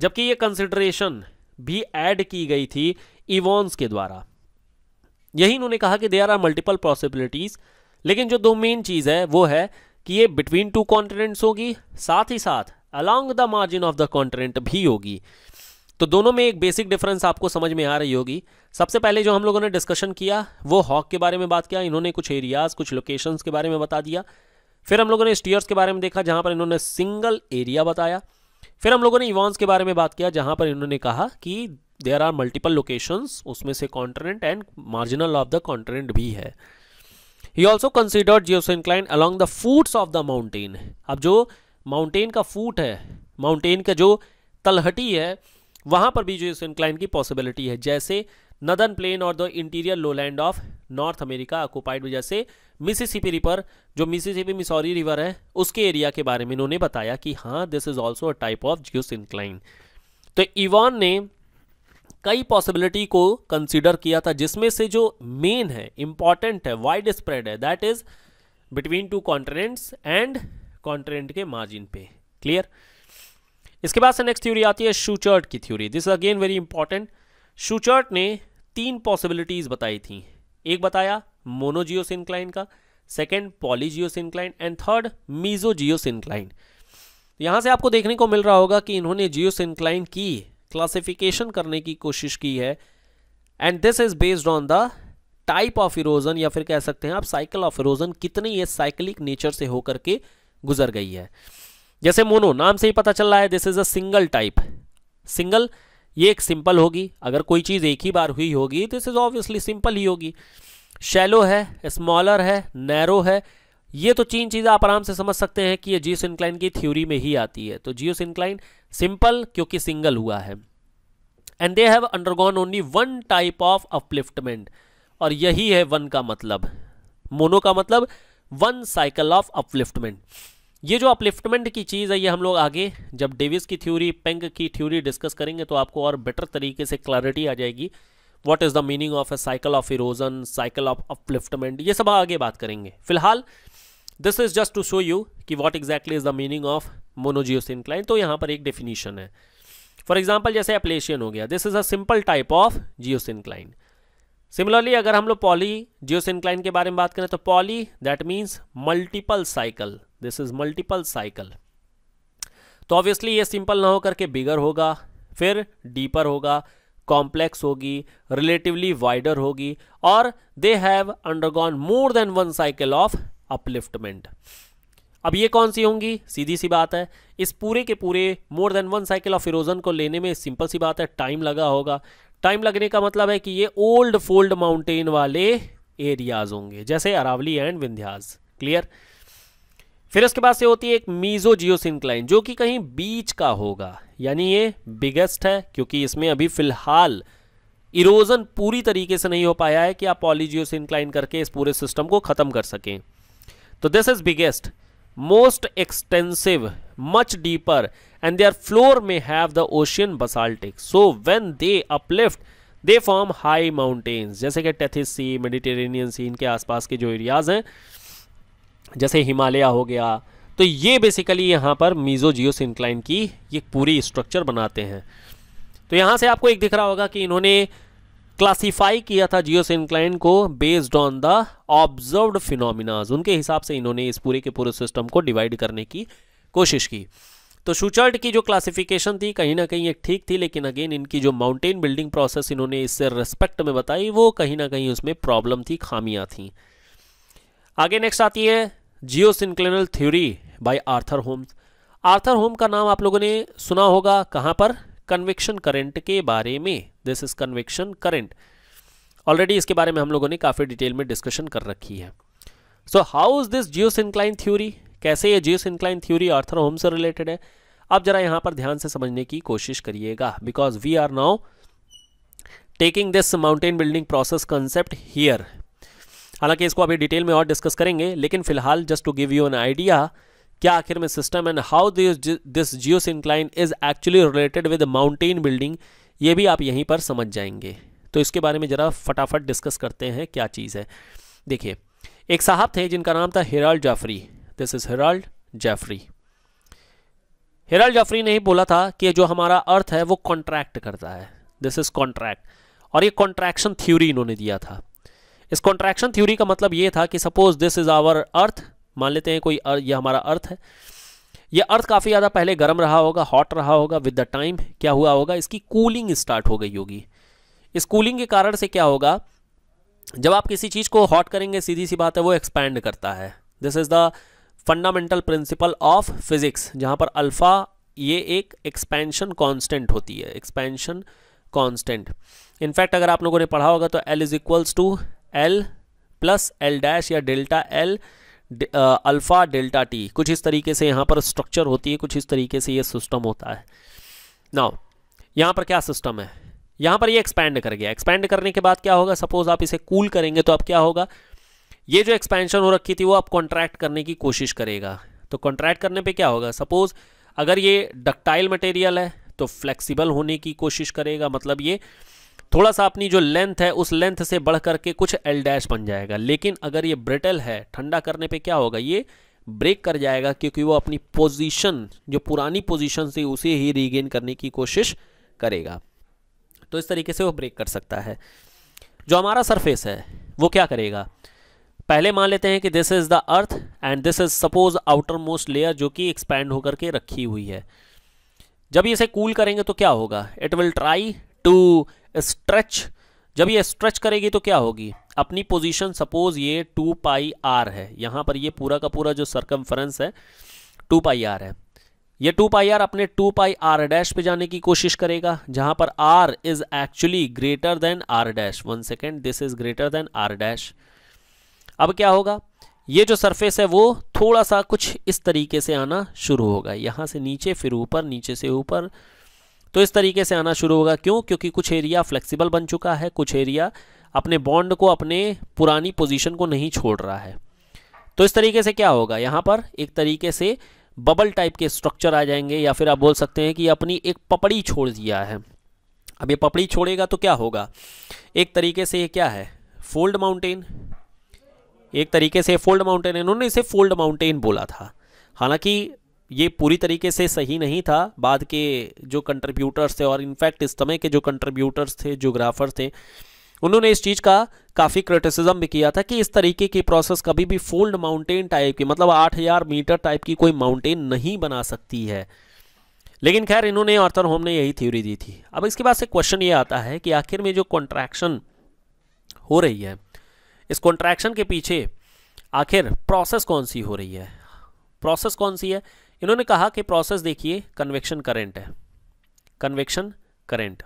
जबकि ये कंसिडरेशन भी ऐड की गई थी इवॉन्स के द्वारा यही इन्होंने कहा कि देयर आर मल्टीपल पॉसिबिलिटीज लेकिन जो दो मेन चीज़ है वो है कि ये बिटवीन टू कॉन्टिनेंट्स होगी साथ ही साथ along the margin of the continent भी होगी तो दोनों में एक बेसिक डिफरेंस आपको समझ में आ रही होगी सबसे पहले जो हम लोगों ने डिस्कशन किया वो हॉक के बारे में बात किया इन्होंने कुछ एरियाज़ कुछ लोकेशंस के बारे में बता दिया फिर हम लोगों ने स्टीयर्स के बारे में देखा जहाँ पर इन्होंने सिंगल एरिया बताया फिर हम लोगों ने इवॉन्स के बारे में बात किया जहाँ पर इन्होंने कहा कि देर आर मल्टीपल लोकेशंस उसमें से continent and marginal of the continent भी है ही also considered geosyncline along the foots of the mountain अब जो माउंटेन का फूट है माउंटेन का जो तलहटी है वहाँ पर भी जियोसिनक्लाइन की पॉसिबिलिटी है जैसे नदन प्लेन और the interior lowland of North America occupied जैसे मिसिसिपी रिवर जो मिसिसिपी मिसौरी रिवर है उसके एरिया के बारे में इन्होंने बताया कि हाँ this is also a type of geosyncline तो इवान ने कई पॉसिबिलिटी को कंसीडर किया था जिसमें से जो मेन है इंपॉर्टेंट है वाइड स्प्रेड है that is between two continents and continent के मार्जिन पे क्लियर इसके बाद से नेक्स्ट थ्योरी आती है शूचर्ट की theory this again very important Schuchert ने तीन पॉसिबिलिटीज बताई थी एक बताया मोनोजियोस सिंक्लाइन का second polygeosyncline and third mesogeosyncline यहां से आपको देखने को मिल रहा होगा कि इन्होंने जियोस सिंक्लाइन की क्लासिफिकेशन करने की कोशिश की है and this is based on the type of erosion या फिर कह सकते हैं आप साइकिल ऑफ इरोजन कितनी ये साइकिलिक नेचर से होकर के गुजर गई है जैसे मोनो नाम से ही पता चल रहा है this is a single type single ये एक सिंपल होगी अगर कोई चीज़ एक ही बार हुई होगी दिस इज ऑब्वियसली सिंपल ही होगी शैलो है स्मॉलर है नैरो है ये तो तीन चीज़ें आप आराम से समझ सकते हैं कि ये जियो सिंक्लाइन की थ्योरी में ही आती है तो जियो सिंक्लाइन सिंपल क्योंकि सिंगल हुआ है and they have undergone only one type of upliftment और यही है वन का मतलब मोनो का मतलब वन साइकिल ऑफ अपलिफ्टमेंट ये जो अपलिफ्टमेंट की चीज़ है ये हम लोग आगे जब डेविस की थ्योरी पेंग की थ्योरी डिस्कस करेंगे तो आपको और बेटर तरीके से क्लैरिटी आ जाएगी what is the meaning of a cycle of erosion cycle of upliftment ये सब आगे बात करेंगे फिलहाल this is just to show you कि what exactly is the meaning of incline तो यहाँ पर एक डेफिनेशन है फॉर एग्जाम्पल जैसे एप्लेशियन हो गया this is a simple type of incline similarly अगर हम लोग पॉली इंक्लाइन के बारे में बात करें तो poly that means multiple cycle this is multiple cycle तो ऑब्वियसली ये सिंपल ना होकर के बिगर होगा फिर डीपर होगा कॉम्प्लेक्स होगी रिलेटिवली वाइडर होगी और they have undergone more than one cycle of upliftment अब ये कौन सी होंगी सीधी सी बात है इस पूरे के पूरे more than one cycle of erosion को लेने में सिंपल सी बात है टाइम लगा होगा टाइम लगने का मतलब है कि ये ओल्ड फोल्ड माउंटेन वाले एरियाज होंगे जैसे अरावली एंड विंध्याज क्लियर फिर उसके बाद से होती है एक मीजो जियोसिनक्लाइन जो कि कहीं बीच का होगा यानी ये बिगेस्ट है क्योंकि इसमें अभी फिलहाल इरोजन पूरी तरीके से नहीं हो पाया है कि आप पॉलीजियोसिनक्लाइन करके इस पूरे सिस्टम को ख़त्म कर सकें तो this is biggest most extensive much deeper and their floor में have the ocean basaltic so when they uplift they form high mountains जैसे कि टेथिस सी मेडिटेरेनियन सी इनके आसपास के जो एरियाज हैं जैसे हिमालय हो गया तो ये बेसिकली यहाँ पर मीजो जियो इंक्लाइन की ये पूरी स्ट्रक्चर बनाते हैं तो यहाँ से आपको एक दिख रहा होगा कि इन्होंने क्लासीफाई किया था जियो सिंक्लाइन को based on the observed phenomenas उनके हिसाब से इन्होंने इस पूरे के पूरे सिस्टम को डिवाइड करने की कोशिश की तो शूचर्ट की जो क्लासिफिकेशन थी कहीं ना कहीं एक ठीक थी लेकिन अगेन इनकी जो माउंटेन बिल्डिंग प्रोसेस इन्होंने इससे रिस्पेक्ट में बताई वो कहीं ना कहीं उसमें प्रॉब्लम थी खामियां थी आगे नेक्स्ट आती है geosynclinal theory by Arthur Holmes Arthur होम का नाम आप लोगों ने सुना होगा कहाँ पर कन्विक्शन करंट के बारे में this is convection current already इसके बारे में हम लोगों ने काफ़ी डिटेल में डिस्कशन कर रखी है so how is this geosyncline theory कैसे ये जियो सिंक्लाइन थ्योरी आर्थर होम से रिलेटेड है आप जरा यहां पर ध्यान से समझने की कोशिश करिएगा because we are now taking this mountain building process concept here हालांकि इसको अभी डिटेल में और डिस्कस करेंगे लेकिन फिलहाल just to give you an idea क्या आखिर में system and how this geosyncline is actually related with mountain building ये भी आप यहीं पर समझ जाएंगे तो इसके बारे में ज़रा फटाफट डिस्कस करते हैं क्या चीज़ है देखिए एक साहब थे जिनका नाम था Harold Jeffreys this is Harold Jeffreys Harold Jeffreys ने ही बोला था कि जो हमारा अर्थ है वो कॉन्ट्रैक्ट करता है दिस इज़ कॉन्ट्रैक्ट और ये कॉन्ट्रैक्शन थ्योरी इन्होंने दिया था इस कॉन्ट्रैक्शन थ्योरी का मतलब ये था कि suppose this is our earth मान लेते हैं कोई यह हमारा अर्थ है ये अर्थ काफ़ी ज़्यादा पहले गर्म रहा होगा हॉट रहा होगा विद द टाइम क्या हुआ होगा इसकी कूलिंग स्टार्ट हो गई होगी इस कूलिंग के कारण से क्या होगा जब आप किसी चीज़ को हॉट करेंगे सीधी सी बात है वो एक्सपैंड करता है this is the fundamental principle of physics जहाँ पर अल्फ़ा ये एक एक्सपेंशन कॉन्स्टेंट होती है एक्सपेंशन कॉन्स्टेंट इनफैक्ट अगर आप लोगों ने पढ़ा होगा तो L is equals to L plus L dash या delta L alpha delta T कुछ इस तरीके से यहाँ पर स्ट्रक्चर होती है कुछ इस तरीके से ये सिस्टम होता है नाउ यहाँ पर क्या सिस्टम है यहाँ पर ये एक्सपैंड कर गया एक्सपैंड करने के बाद क्या होगा सपोज आप इसे कूल करेंगे तो अब क्या होगा ये जो एक्सपेंशन हो रखी थी वो आप कॉन्ट्रैक्ट करने की कोशिश करेगा तो कॉन्ट्रैक्ट करने पर क्या होगा सपोज अगर ये डक्टाइल मटेरियल है तो फ्लेक्सीबल होने की कोशिश करेगा मतलब ये थोड़ा सा अपनी जो लेंथ है उस लेंथ से बढ़ करके कुछ एल डैश बन जाएगा लेकिन अगर ये ब्रिटल है ठंडा करने पे क्या होगा ये ब्रेक कर जाएगा क्योंकि वो अपनी पोजीशन जो पुरानी पोजीशन से उसे ही रीगेन करने की कोशिश करेगा तो इस तरीके से वो ब्रेक कर सकता है जो हमारा सरफेस है वो क्या करेगा पहले मान लेते हैं कि this is the earth and this is suppose outermost layer जो कि एक्सपैंड होकर के रखी हुई है जब इसे कूल करेंगे तो क्या होगा it will try to stretch जब ये स्ट्रेच करेगी तो क्या होगी अपनी पोजीशन सपोज ये टू पाई आर है यहाँ पर ये पूरा का पूरा जो सरकमफ्रेंस है टू पाई आर है ये टू पाई आर अपने टू पाई आर डैश पे जाने की कोशिश करेगा जहाँ पर R is actually greater than R dash one second this is greater than R dash अब क्या होगा ये जो सरफेस है वो थोड़ा सा कुछ इस तरीके से आना शुरू होगा यहाँ से नीचे फिर ऊपर नीचे से ऊपर तो इस तरीके से आना शुरू होगा क्यों क्योंकि कुछ एरिया फ्लेक्सिबल बन चुका है कुछ एरिया अपने बॉन्ड को अपने पुरानी पोजीशन को नहीं छोड़ रहा है तो इस तरीके से क्या होगा यहाँ पर एक तरीके से बबल टाइप के स्ट्रक्चर आ जाएंगे या फिर आप बोल सकते हैं कि अपनी एक पपड़ी छोड़ दिया है अब ये पपड़ी छोड़ेगा तो क्या होगा एक तरीके से ये क्या है फोल्ड माउंटेन एक तरीके से फोल्ड माउंटेन इन्होंने इसे फोल्ड माउंटेन बोला था हालांकि ये पूरी तरीके से सही नहीं था बाद के जो कंट्रीब्यूटर्स थे और इनफैक्ट इस समय के जो कंट्रीब्यूटर्स थे जोग्राफर थे उन्होंने इस चीज़ का काफ़ी क्रिटिसिज्म भी किया था कि इस तरीके की प्रोसेस कभी भी फोल्ड माउंटेन टाइप की मतलब 8000 मीटर टाइप की कोई माउंटेन नहीं बना सकती है लेकिन खैर इन्होंने आर्थर होम ने यही थ्योरी दी थी अब इसके बाद से क्वेश्चन ये आता है कि आखिर में जो कॉन्ट्रैक्शन हो रही है इस कॉन्ट्रैक्शन के पीछे आखिर प्रोसेस कौन सी हो रही है प्रोसेस कौन सी है इन्होंने कहा कि प्रोसेस देखिए कन्वेक्शन करेंट है कन्वेक्शन करेंट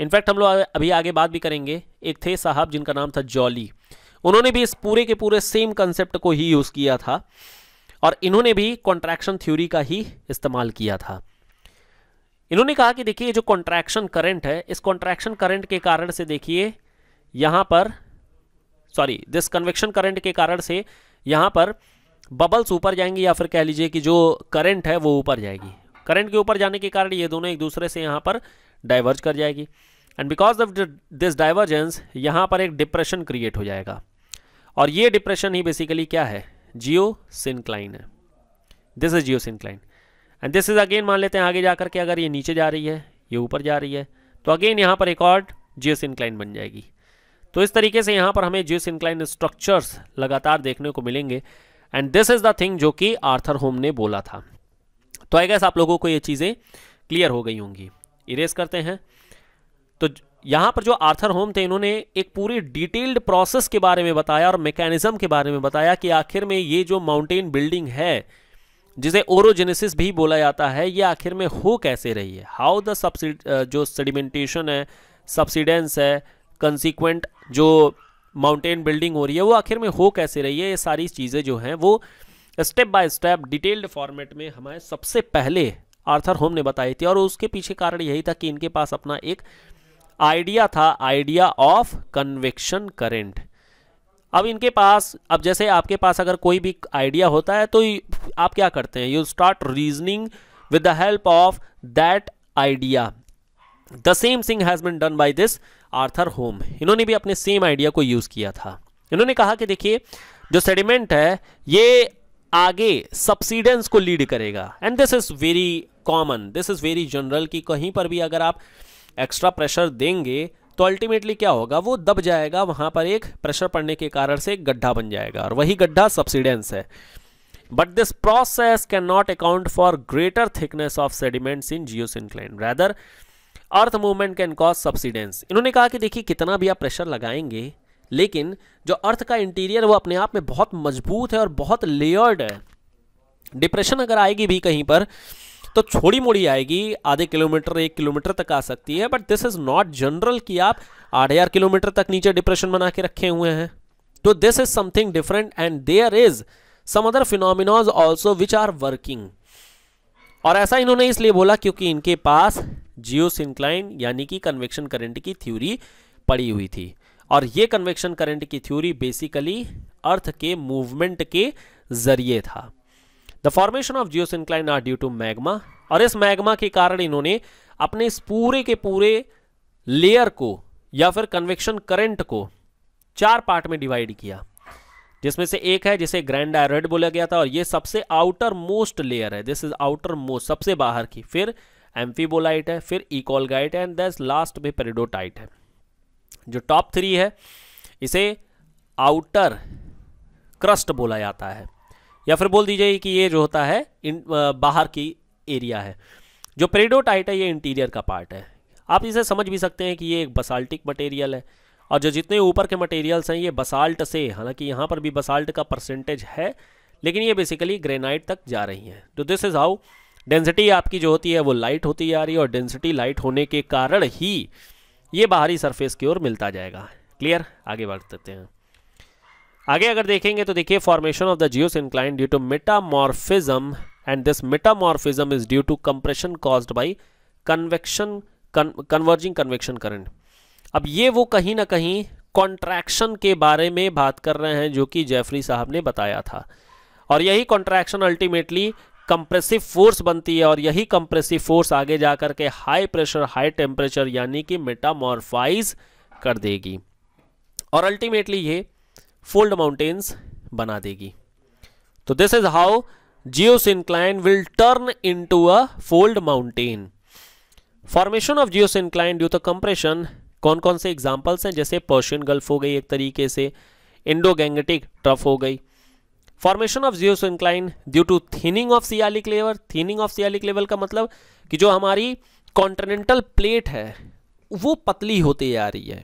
इनफैक्ट हम लोग अभी आगे बात भी करेंगे एक थे साहब जिनका नाम था जॉली उन्होंने भी इस पूरे के पूरे सेम कंसेप्ट को ही यूज़ किया था और इन्होंने भी कॉन्ट्रैक्शन थ्योरी का ही इस्तेमाल किया था इन्होंने कहा कि देखिए जो कॉन्ट्रैक्शन करंट है इस कॉन्ट्रैक्शन करंट के कारण से देखिए यहाँ पर सॉरी दिस कन्वेक्शन करंट के कारण से यहाँ पर बबल्स ऊपर जाएंगी या फिर कह लीजिए कि जो करंट है वो ऊपर जाएगी करंट के ऊपर जाने के कारण ये दोनों एक दूसरे से यहाँ पर डाइवर्ज कर जाएगी and because of this divergence यहाँ पर एक डिप्रेशन क्रिएट हो जाएगा और ये डिप्रेशन ही बेसिकली क्या है जियो सिंक्लाइन है this is geosyncline and this is again मान लेते हैं आगे जाकर के अगर ये नीचे जा रही है ये ऊपर जा रही है तो अगेन यहाँ पर एक और जियो सिंक्लाइन बन जाएगी तो इस तरीके से यहाँ पर हमें जियो सिंक्लाइन स्ट्रक्चर्स लगातार देखने को मिलेंगे and this is the thing जो कि आर्थर होम ने बोला था तो आई गैस आप लोगों को ये चीज़ें क्लियर हो गई होंगी इरेज करते हैं तो यहाँ पर जो आर्थर होम थे इन्होंने एक पूरी डिटेल्ड प्रोसेस के बारे में बताया और मैकेनिज्म के बारे में बताया कि आखिर में ये जो माउंटेन बिल्डिंग है जिसे ओरोजेनेसिस भी बोला जाता है ये आखिर में हो कैसे रही है हाउ द सब्सिड जो सडिमेंटेशन है सब्सिडेंस है कंसिक्वेंट जो माउंटेन बिल्डिंग हो रही है वो आखिर में हो कैसे रही है ये सारी चीज़ें जो हैं वो step by step detailed format में हमारे सबसे पहले आर्थर होम ने बताई थी और उसके पीछे कारण यही था कि इनके पास अपना एक आइडिया था आइडिया ऑफ कन्वेक्शन करेंट अब इनके पास अब जैसे आपके पास अगर कोई भी आइडिया होता है तो आप क्या करते हैं you start reasoning with the help of that idea the same thing has been done by this Arthur होम इन्होंने भी अपने सेम आइडिया को यूज़ किया था इन्होंने कहा कि देखिए जो सेडिमेंट है ये आगे सब्सिडेंस को लीड करेगा and this is very common this is very general कि कहीं पर भी अगर आप एक्स्ट्रा प्रेशर देंगे तो अल्टीमेटली क्या होगा वो दब जाएगा वहाँ पर एक प्रेशर पड़ने के कारण से एक गड्ढा बन जाएगा और वही गड्ढा सब्सिडेंस है but this process can not account for greater thickness of sediments in geosyncline rather earth movement can cause subsidence इन्होंने कहा कि देखिए कितना भी आप प्रेशर लगाएंगे लेकिन जो अर्थ का इंटीरियर वो अपने आप में बहुत मजबूत है और बहुत लेयर्ड है डिप्रेशन अगर आएगी भी कहीं पर तो छोड़ी मोड़ी आएगी आधे किलोमीटर एक किलोमीटर तक आ सकती है but this is not general कि आप आठ हज़ार किलोमीटर तक नीचे डिप्रेशन बना के रखे हुए हैं तो this is something different and there is some other phenomenons also which are working और ऐसा इन्होंने इसलिए बोला क्योंकि इनके पास जियो सिंक्लाइन यानी कि कन्वेक्शन करंट की थ्योरी पड़ी हुई थी और ये कन्वेक्शन करंट की थ्योरी बेसिकली अर्थ के मूवमेंट के जरिए था the formation of geosyncline are due to magma और इस मैग्मा के कारण इन्होंने अपने इस पूरे के पूरे लेयर को या फिर कन्वेक्शन करंट को चार पार्ट में डिवाइड किया जिसमें से एक है जिसे ग्रैंड आयरॉयड बोला गया था और ये सबसे आउटर मोस्ट लेयर है दिस इज आउटर मोस्ट सबसे बाहर की फिर एम्फीबोलाइट है फिर इकोलगाइट एंड दस लास्ट में पेरिडोटाइट है जो टॉप थ्री है इसे आउटर क्रस्ट बोला जाता है या फिर बोल दीजिए कि ये जो होता है इन बाहर की एरिया है जो पेरिडोटाइट है ये इंटीरियर का पार्ट है आप इसे समझ भी सकते हैं कि ये एक बसाल्टिक मटेरियल है और जो जितने ऊपर के मटेरियल्स हैं ये बसाल्ट से हालांकि यहाँ पर भी बसाल्ट का परसेंटेज है लेकिन ये बेसिकली ग्रेनाइट तक जा रही हैं तो दिस इज़ हाउ डेंसिटी आपकी जो होती है वो लाइट होती जा रही है और डेंसिटी लाइट होने के कारण ही ये बाहरी सरफेस की ओर मिलता जाएगा क्लियर आगे बढ़ देते हैं आगे अगर देखेंगे तो देखिए formation of the geosyncline due to metamorphism and this metamorphism is due to compression caused by convection converging convection current अब ये वो कहीं ना कहीं कॉन्ट्रैक्शन के बारे में बात कर रहे हैं जो कि जेफरी साहब ने बताया था और यही कॉन्ट्रैक्शन अल्टीमेटली कंप्रेसिव फोर्स बनती है और यही कंप्रेसिव फोर्स आगे जा करके हाई प्रेशर हाई टेम्परेचर यानी कि मेटामॉर्फाइज कर देगी और अल्टीमेटली ये फोल्ड माउंटेन्स बना देगी तो this is how syncline will turn into a fold mountain formation of geosyncline due to compression कौन कौन से एग्जाम्पल्स हैं जैसे पर्शियन गल्फ हो गई एक तरीके से इंडो गैंगटिक ट्रफ हो गई formation of geosyncline due to thinning of sialic level thinning of sialic level का मतलब कि जो हमारी कॉन्टिनेंटल प्लेट है वो पतली होती जा रही है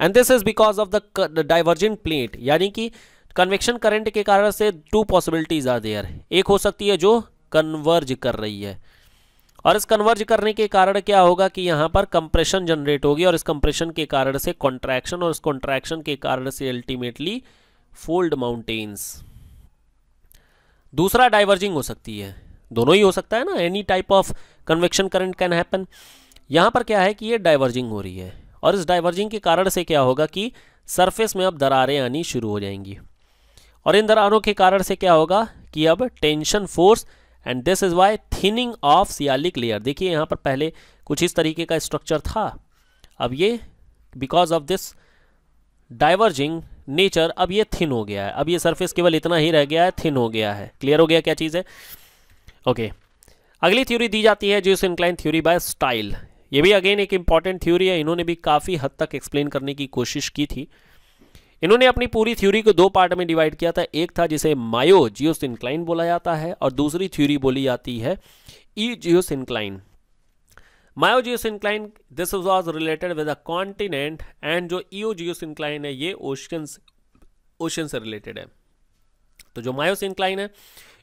and this is because of the divergent plate यानी कि कन्वेक्शन करंट के कारण से टू पॉसिबिलिटीज आर देयर एक हो सकती है जो कन्वर्ज कर रही है और इस कन्वर्ज करने के कारण क्या होगा कि यहाँ पर कंप्रेशन जनरेट होगी और इस कंप्रेशन के कारण से कॉन्ट्रैक्शन और इस कॉन्ट्रैक्शन के कारण से अल्टीमेटली फोल्ड माउंटेन्स दूसरा डाइवर्जिंग हो सकती है दोनों ही हो सकता है ना any type of convection current can happen यहाँ पर क्या है कि ये डाइवर्जिंग हो रही है और इस डाइवर्जिंग के कारण से क्या होगा कि सरफेस में अब दरारें आनी शुरू हो जाएंगी और इन दरारों के कारण से क्या होगा कि अब tension force and this is why thinning of sialic layer देखिए यहाँ पर पहले कुछ इस तरीके का स्ट्रक्चर था अब ये because of this diverging nature अब ये थिन हो गया है अब ये सरफेस केवल इतना ही रह गया है थिन हो गया है क्लियर हो गया क्या चीज़ है ओके okay. अगली थ्योरी दी जाती है जो इंक्लाइन थ्योरी बाय स्टाइल ये भी अगेन एक इंपॉर्टेंट थ्योरी है इन्होंने भी काफ़ी हद तक एक्सप्लेन करने की कोशिश की थी इन्होंने अपनी पूरी थ्योरी को दो पार्ट में डिवाइड किया था एक था जिसे मायो जियोस इंक्लाइन बोला जाता है और दूसरी थ्योरी बोली जाती है eugeosyncline miogeosyncline this was related with a continent and जो ईओजियस इंक्लाइन है ये ओशन ओशन से रिलेटेड है तो जो मायोस इंक्लाइन है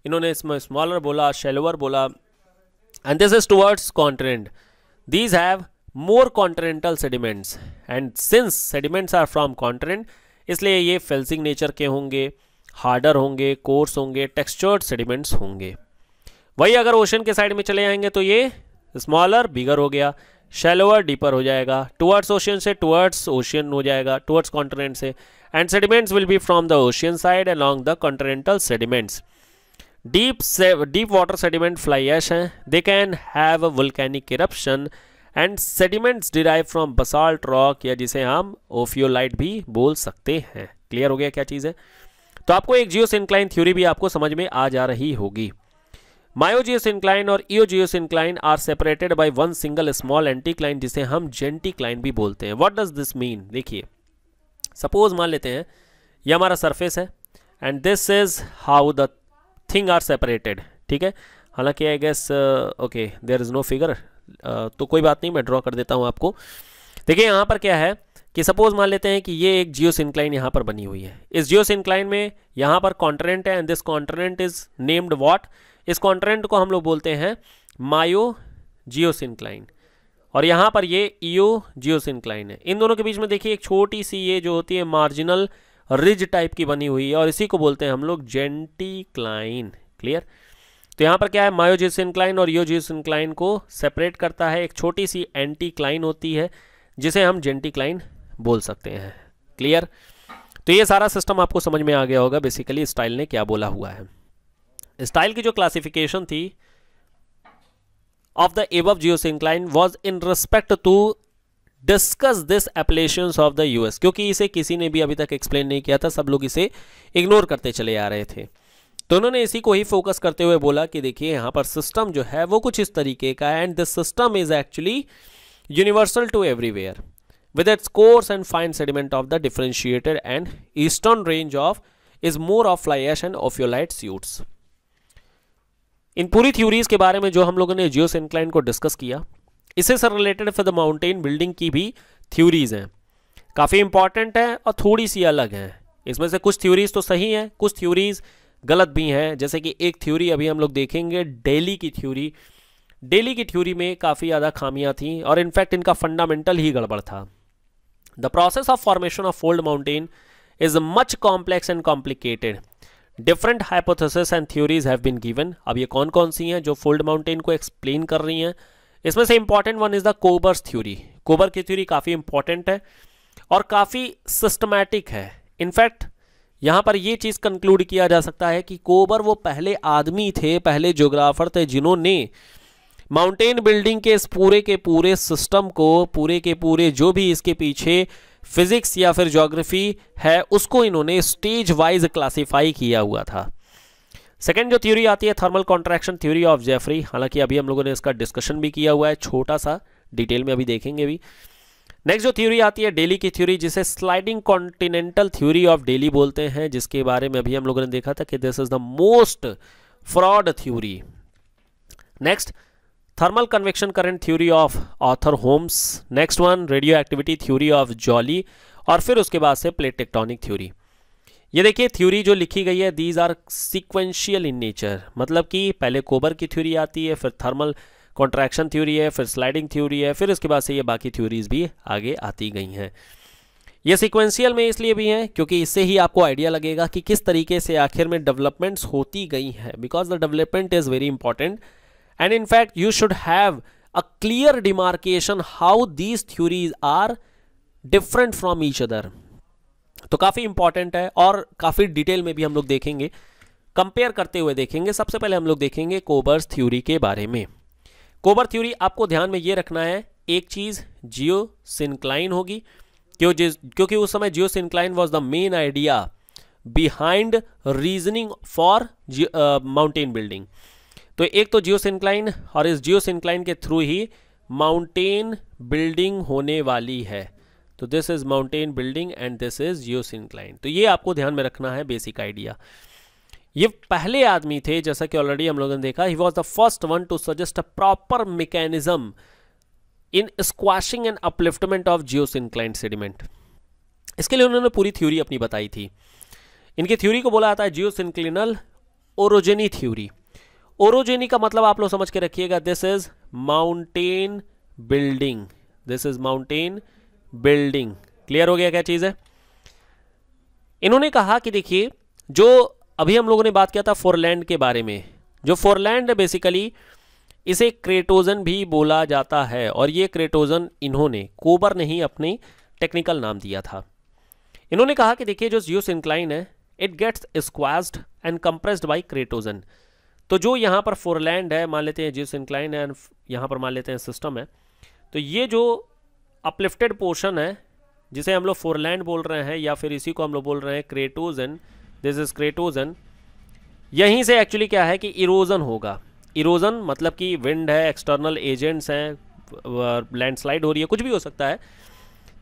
इन्होंने इसमें स्मॉलर बोला शेलोअर बोला and this is towards continent these have more continental sediments and since sediments are from continent इसलिए ये फेल्सिंग नेचर के होंगे हार्डर होंगे कोर्स होंगे टेक्सचर्ड सेडिमेंट्स होंगे वही अगर ओशन के साइड में चले जाएंगे तो ये स्मॉलर बिगर हो गया शेलोअर डीपर हो जाएगा टूअर्ड्स ओशियन से टूअर्ड्स ओशियन हो जाएगा टूअर्ड्स कॉन्टिनेंट से and sediments will be from the ocean side along the continental sediments deep deep water sediment fly ash हैं they can have volcanic corruption and sediments derive from basalt rock या जिसे हम ओफियोलाइट भी बोल सकते हैं clear हो गया क्या चीज़ है तो आपको एक जियो सिंक्लाइन थ्योरी भी आपको समझ में आ जा रही होगी मायोजियस इंक्लाइन और eugeosyncline are separated by one single small anticline जिसे हम जेंटी क्लाइन भी बोलते हैं वट डज दिस मीन देखिए सपोज मान लेते हैं यह हमारा सरफेस है and this is how the thing are separated ठीक है हालांकि I guess okay there is no figure तो कोई बात नहीं मैं ड्रॉ कर देता हूं आपको देखिए यहां पर क्या है कि सपोज मान लेते हैं कि ये एक जियो सिंक्लाइन यहां पर बनी हुई है इस जियो सिंक्लाइन में यहां पर कॉन्टिनेंट है and this continent is named what इस कॉन्ट्रेंट को हम लोग बोलते हैं मायो जियोसिनक्लाइन और यहाँ पर ये ईओ जियोसिनक्लाइन है इन दोनों के बीच में देखिए एक छोटी सी ये जो होती है मार्जिनल रिज टाइप की बनी हुई है और इसी को बोलते हैं हम लोग जेंटी क्लियर तो यहाँ पर क्या है मायोजिस इनक्लाइन और यो जियोसिनक्लाइन को सेपरेट करता है एक छोटी सी एंटी होती है जिसे हम जेंटी बोल सकते हैं क्लियर तो ये सारा सिस्टम आपको समझ में आ गया होगा बेसिकली स्टाइल ने क्या बोला हुआ है स्टाइल की जो क्लासिफिकेशन थी ऑफ द एब geosyncline was in respect to discuss this Appalachian of the US क्योंकि इसे किसी ने भी अभी तक एक्सप्लेन नहीं किया था सब लोग इसे इग्नोर करते चले आ रहे थे तो उन्होंने इसी को ही फोकस करते हुए बोला कि देखिए यहां पर सिस्टम जो है वो कुछ इस तरीके का and this system is actually universal to everywhere with with coarse and fine sediment of the differentiated and eastern range of is more of flysch and of your light suits इन पूरी theories के बारे में जो हम लोगों ने जियो सेंक्लाइन को डिस्कस किया इसे से related for the mountain building की भी थ्योरीज हैं काफ़ी इंपॉर्टेंट है और थोड़ी सी अलग हैं इसमें से कुछ थ्योरीज तो सही हैं कुछ थ्योरीज गलत भी हैं जैसे कि एक थ्योरी अभी हम लोग देखेंगे डेली की थ्योरी डेली की थ्योरी में काफ़ी ज़्यादा खामियाँ थी और इनफैक्ट इनका फंडामेंटल ही गड़बड़ था the process of formation of fold mountain is much complex and complicated different hypothesis and theories have been given अब ये कौन कौन सी हैं जो फोल्ड माउंटेन को एक्सप्लेन कर रही हैं इसमें से important one is the Kober's theory Kober की थ्योरी काफ़ी इंपॉर्टेंट है और काफ़ी सिस्टमैटिक है इनफैक्ट यहाँ पर ये चीज़ कंक्लूड किया जा सकता है कि कोबर वो पहले आदमी थे पहले जोग्राफर थे जिन्होंने माउंटेन बिल्डिंग के इस पूरे के पूरे सिस्टम को पूरे के पूरे जो भी इसके पीछे फिजिक्स या फिर ज्योग्राफी है उसको इन्होंने स्टेज वाइज क्लासीफाई किया हुआ था सेकेंड जो थ्योरी आती है thermal contraction theory of Jeffrey हालांकि अभी हम लोगों ने इसका डिस्कशन भी किया हुआ है छोटा सा डिटेल में अभी देखेंगे भी नेक्स्ट जो थ्योरी आती है डेली की थ्योरी जिसे sliding continental theory of Daly बोलते हैं जिसके बारे में अभी हम लोगों ने देखा था कि this is the most fraud theory next thermal convection current theory of Arthur Holmes next one radio activity theory of Joly और फिर उसके बाद से प्लेट टेक्टोनिक थ्योरी ये देखिए थ्योरी जो लिखी गई है these are sequential in nature मतलब कि पहले कोबर की थ्योरी आती है फिर थर्मल कॉन्ट्रैक्शन थ्योरी है फिर स्लाइडिंग थ्योरी है फिर उसके बाद से ये बाकी थ्योरीज भी आगे आती गई हैं ये सिक्वेंशियल में इसलिए भी हैं क्योंकि इससे ही आपको आइडिया लगेगा कि किस तरीके से आखिर में डेवलपमेंट्स होती गई हैं because the development is very important and in fact you should have a clear demarcation how these theories are different from each other तो काफ़ी इंपॉर्टेंट है और काफ़ी डिटेल में भी हम लोग देखेंगे कंपेयर करते हुए देखेंगे सबसे पहले हम लोग देखेंगे कोबर्स थ्योरी के बारे में कोबर थ्योरी आपको ध्यान में ये रखना है एक चीज़ जियो सिंक्लाइन होगी क्यों जिस क्योंकि उस समय geosyncline was the main idea behind reasoning for mountain building तो एक तो जियो सिंक्लाइन और इस जियो सिंक्लाइन के थ्रू ही माउंटेन बिल्डिंग होने वाली है तो this is mountain building and this is geosyncline तो ये आपको ध्यान में रखना है बेसिक आइडिया ये पहले आदमी थे जैसा कि ऑलरेडी हम लोगों ने देखा ही was the first one to suggest a proper mechanism in squashing and upliftment of geosyncline sediment इसके लिए उन्होंने पूरी थ्योरी अपनी बताई थी इनकी थ्योरी को बोला जाता है geosynclinal orogeny theory orogeny का मतलब आप लोग समझ के रखिएगा this is mountain building this is mountain building clear हो गया क्या चीज़ है इन्होंने कहा कि देखिए जो अभी हम लोगों ने बात किया था फोरलैंड के बारे में जो फोरलैंड है बेसिकली इसे क्रेटोजन भी बोला जाता है और ये क्रेटोजन इन्होंने कोबर ने ही अपने टेक्निकल नाम दिया था इन्होंने कहा कि देखिए जो जियो सिंक्लाइन है it gets squashed and compressed by kratogen तो जो यहाँ पर फोरलैंड है मान लेते हैं जिस इंक्लाइन है यहाँ पर मान लेते हैं सिस्टम है तो ये जो अपलिफ्टेड पोर्शन है जिसे हम लोग फोरलैंड बोल रहे हैं या फिर इसी को हम लोग बोल रहे हैं क्रेटोजन दिस इज क्रेटोजन यहीं से एक्चुअली क्या है कि इरोजन होगा इरोजन मतलब कि विंड है एक्सटर्नल एजेंट्स हैं लैंडस्लाइड हो रही है कुछ भी हो सकता है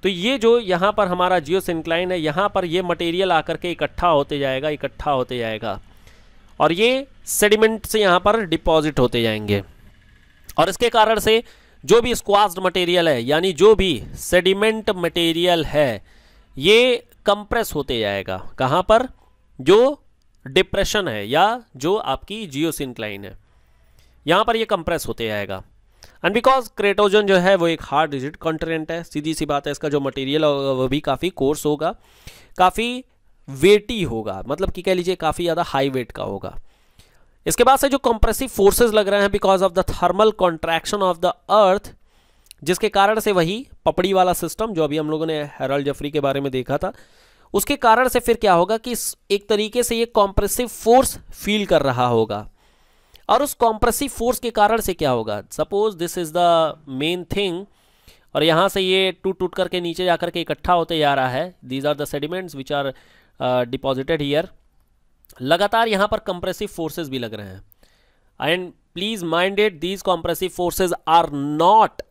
तो ये जो यहाँ पर हमारा जियो सिंक्लाइन है यहाँ पर ये मटेरियल आकर के इकट्ठा होते जाएगा इकट्ठा होते जाएगा और ये सेडिमेंट से यहाँ पर डिपॉजिट होते जाएंगे और इसके कारण से जो भी स्क्वास्ड मटेरियल है यानी जो भी सेडिमेंट मटेरियल है ये कंप्रेस होते जाएगा कहाँ पर जो डिप्रेशन है या जो आपकी जियोसिनक्लाइन है यहाँ पर ये कंप्रेस होते जाएगा एंड बिकॉज क्रेटोजन जो है वो एक हार्ड रिजिड कॉन्टिनेंट है सीधी सी बात है इसका जो मटेरियल होगा वो भी काफ़ी कोर्स होगा काफ़ी वेटी होगा मतलब कि कह लीजिए काफ़ी ज़्यादा हाई वेट का होगा इसके बाद से जो कंप्रेसिव फोर्सेस लग रहे हैं because of the thermal contraction of the earth जिसके कारण से वही पपड़ी वाला सिस्टम जो अभी हम लोगों ने हेरल जफरी के बारे में देखा था उसके कारण से फिर क्या होगा कि एक तरीके से ये कॉम्प्रेसिव फोर्स फील कर रहा होगा और उस कॉम्प्रेसिव फोर्स के कारण से क्या होगा suppose this is the main thing और यहां से ये टूट टूट करके नीचे जाकर के इकट्ठा होते जा रहा है these are the sediments which are deposited here लगातार यहां पर कंप्रेसिव फोर्सेज भी लग रहे हैं and please minded these compressive forces are not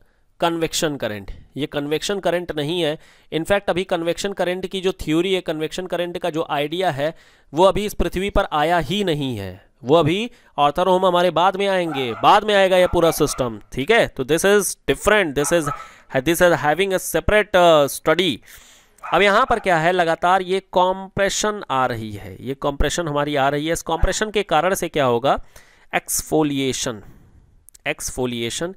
convection current ये कन्वेक्शन करंट नहीं है इनफैक्ट अभी कन्वेक्शन करंट की जो थ्योरी है कन्वेक्शन करंट का जो आइडिया है वो अभी इस पृथ्वी पर आया ही नहीं है वो अभी ऑर्थर होम हमारे बाद में आएंगे बाद में आएगा ये पूरा सिस्टम ठीक है तो this is different this is this is having a separate study अब यहाँ पर क्या है लगातार ये कॉम्प्रेशन आ रही है ये कॉम्प्रेशन हमारी आ रही है इस कॉम्प्रेशन के कारण से क्या होगा एक्सफोलिएशन एक्सफोलिएशन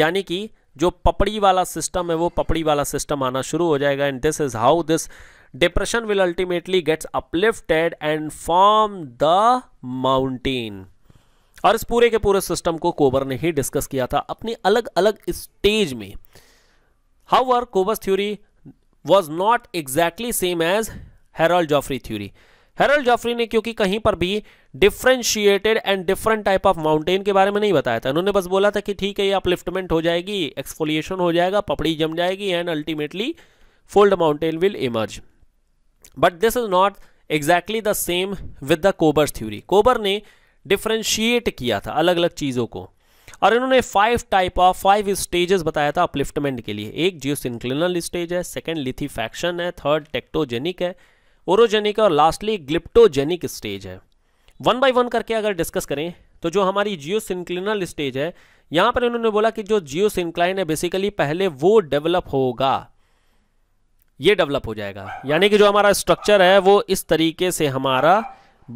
यानी कि जो पपड़ी वाला सिस्टम है वो पपड़ी वाला सिस्टम आना शुरू हो जाएगा and this is how this depression will ultimately gets uplifted and form the mountain और इस पूरे के पूरे सिस्टम को कोबर ने ही डिस्कस किया था अपनी अलग अलग स्टेज में how are Kober theory was not exactly same as Harold Jeffrey theory Harold Jeffrey ने क्योंकि कहीं पर भी differentiated and different type of mountain के बारे में नहीं बताया था उन्होंने बस बोला था कि ठीक है ये अपलिफ्टमेंट हो जाएगी एक्सफोलिएशन हो जाएगा पपड़ी जम जाएगी and ultimately fold mountain will emerge but this is not exactly the same with the Kober's theory Kober ने डिफ्रेंशिएट किया था अलग अलग चीज़ों को और इन्होंने five type of five stages बताया था अपलिफ्टमेंट के लिए एक जियोसिंक्लिनल स्टेज है सेकेंड लिथिफैक्शन है थर्ड टेक्टोजेनिक है ओरोजेनिक और लास्टली ग्लिप्टोजेनिक स्टेज है वन बाय वन करके अगर डिस्कस करें तो जो हमारी जियोसिंक्लिनल स्टेज है यहाँ पर इन्होंने बोला कि जो जियोसिंक्लाइन है बेसिकली पहले वो डेवलप होगा ये डेवलप हो जाएगा यानी कि जो हमारा स्ट्रक्चर है वो इस तरीके से हमारा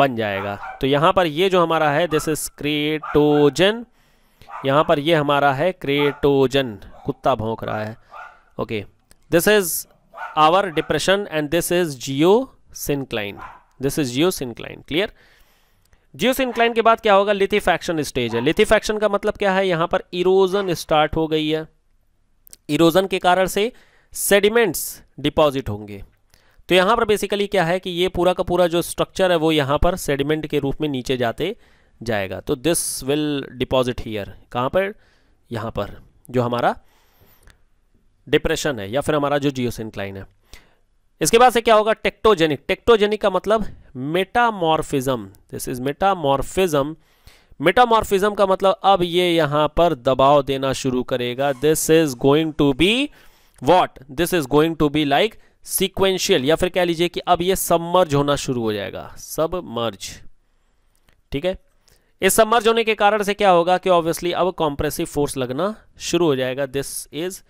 बन जाएगा तो यहाँ पर ये जो हमारा है दिस इज क्रेटोजन यहाँ पर ये हमारा है क्रेटोजन कुत्ता भौंक रहा है okay this is our depression and this is geosyncline this is geosyncline clear geosyncline के बाद क्या होगा लिथिफैक्शन स्टेज है लिथिफैक्शन का मतलब क्या है यहाँ पर इरोजन स्टार्ट हो गई है इरोजन के कारण से सेडिमेंट्स डिपॉजिट होंगे तो यहाँ पर बेसिकली क्या है कि ये पूरा का पूरा जो स्ट्रक्चर है वो यहाँ पर सेडिमेंट के रूप में नीचे जाते हैं जाएगा तो दिस विल डिपॉजिट हीयर कहाँ पर यहाँ पर जो हमारा डिप्रेशन है या फिर हमारा जो जियोसिनक्लाइन है इसके बाद से क्या होगा टेक्टोजेनिक टेक्टोजेनिक का मतलब metamorphism this is metamorphism metamorphism का मतलब अब ये यहां पर दबाव देना शुरू करेगा this is going to be what this is going to be like sequential या फिर कह लीजिए कि अब ये सबमर्ज होना शुरू हो जाएगा सबमर्ज ठीक है इस सबमर्ज होने के कारण से क्या होगा कि ऑब्वियसली अब कॉम्प्रेसिव फोर्स लगना शुरू हो जाएगा दिस इज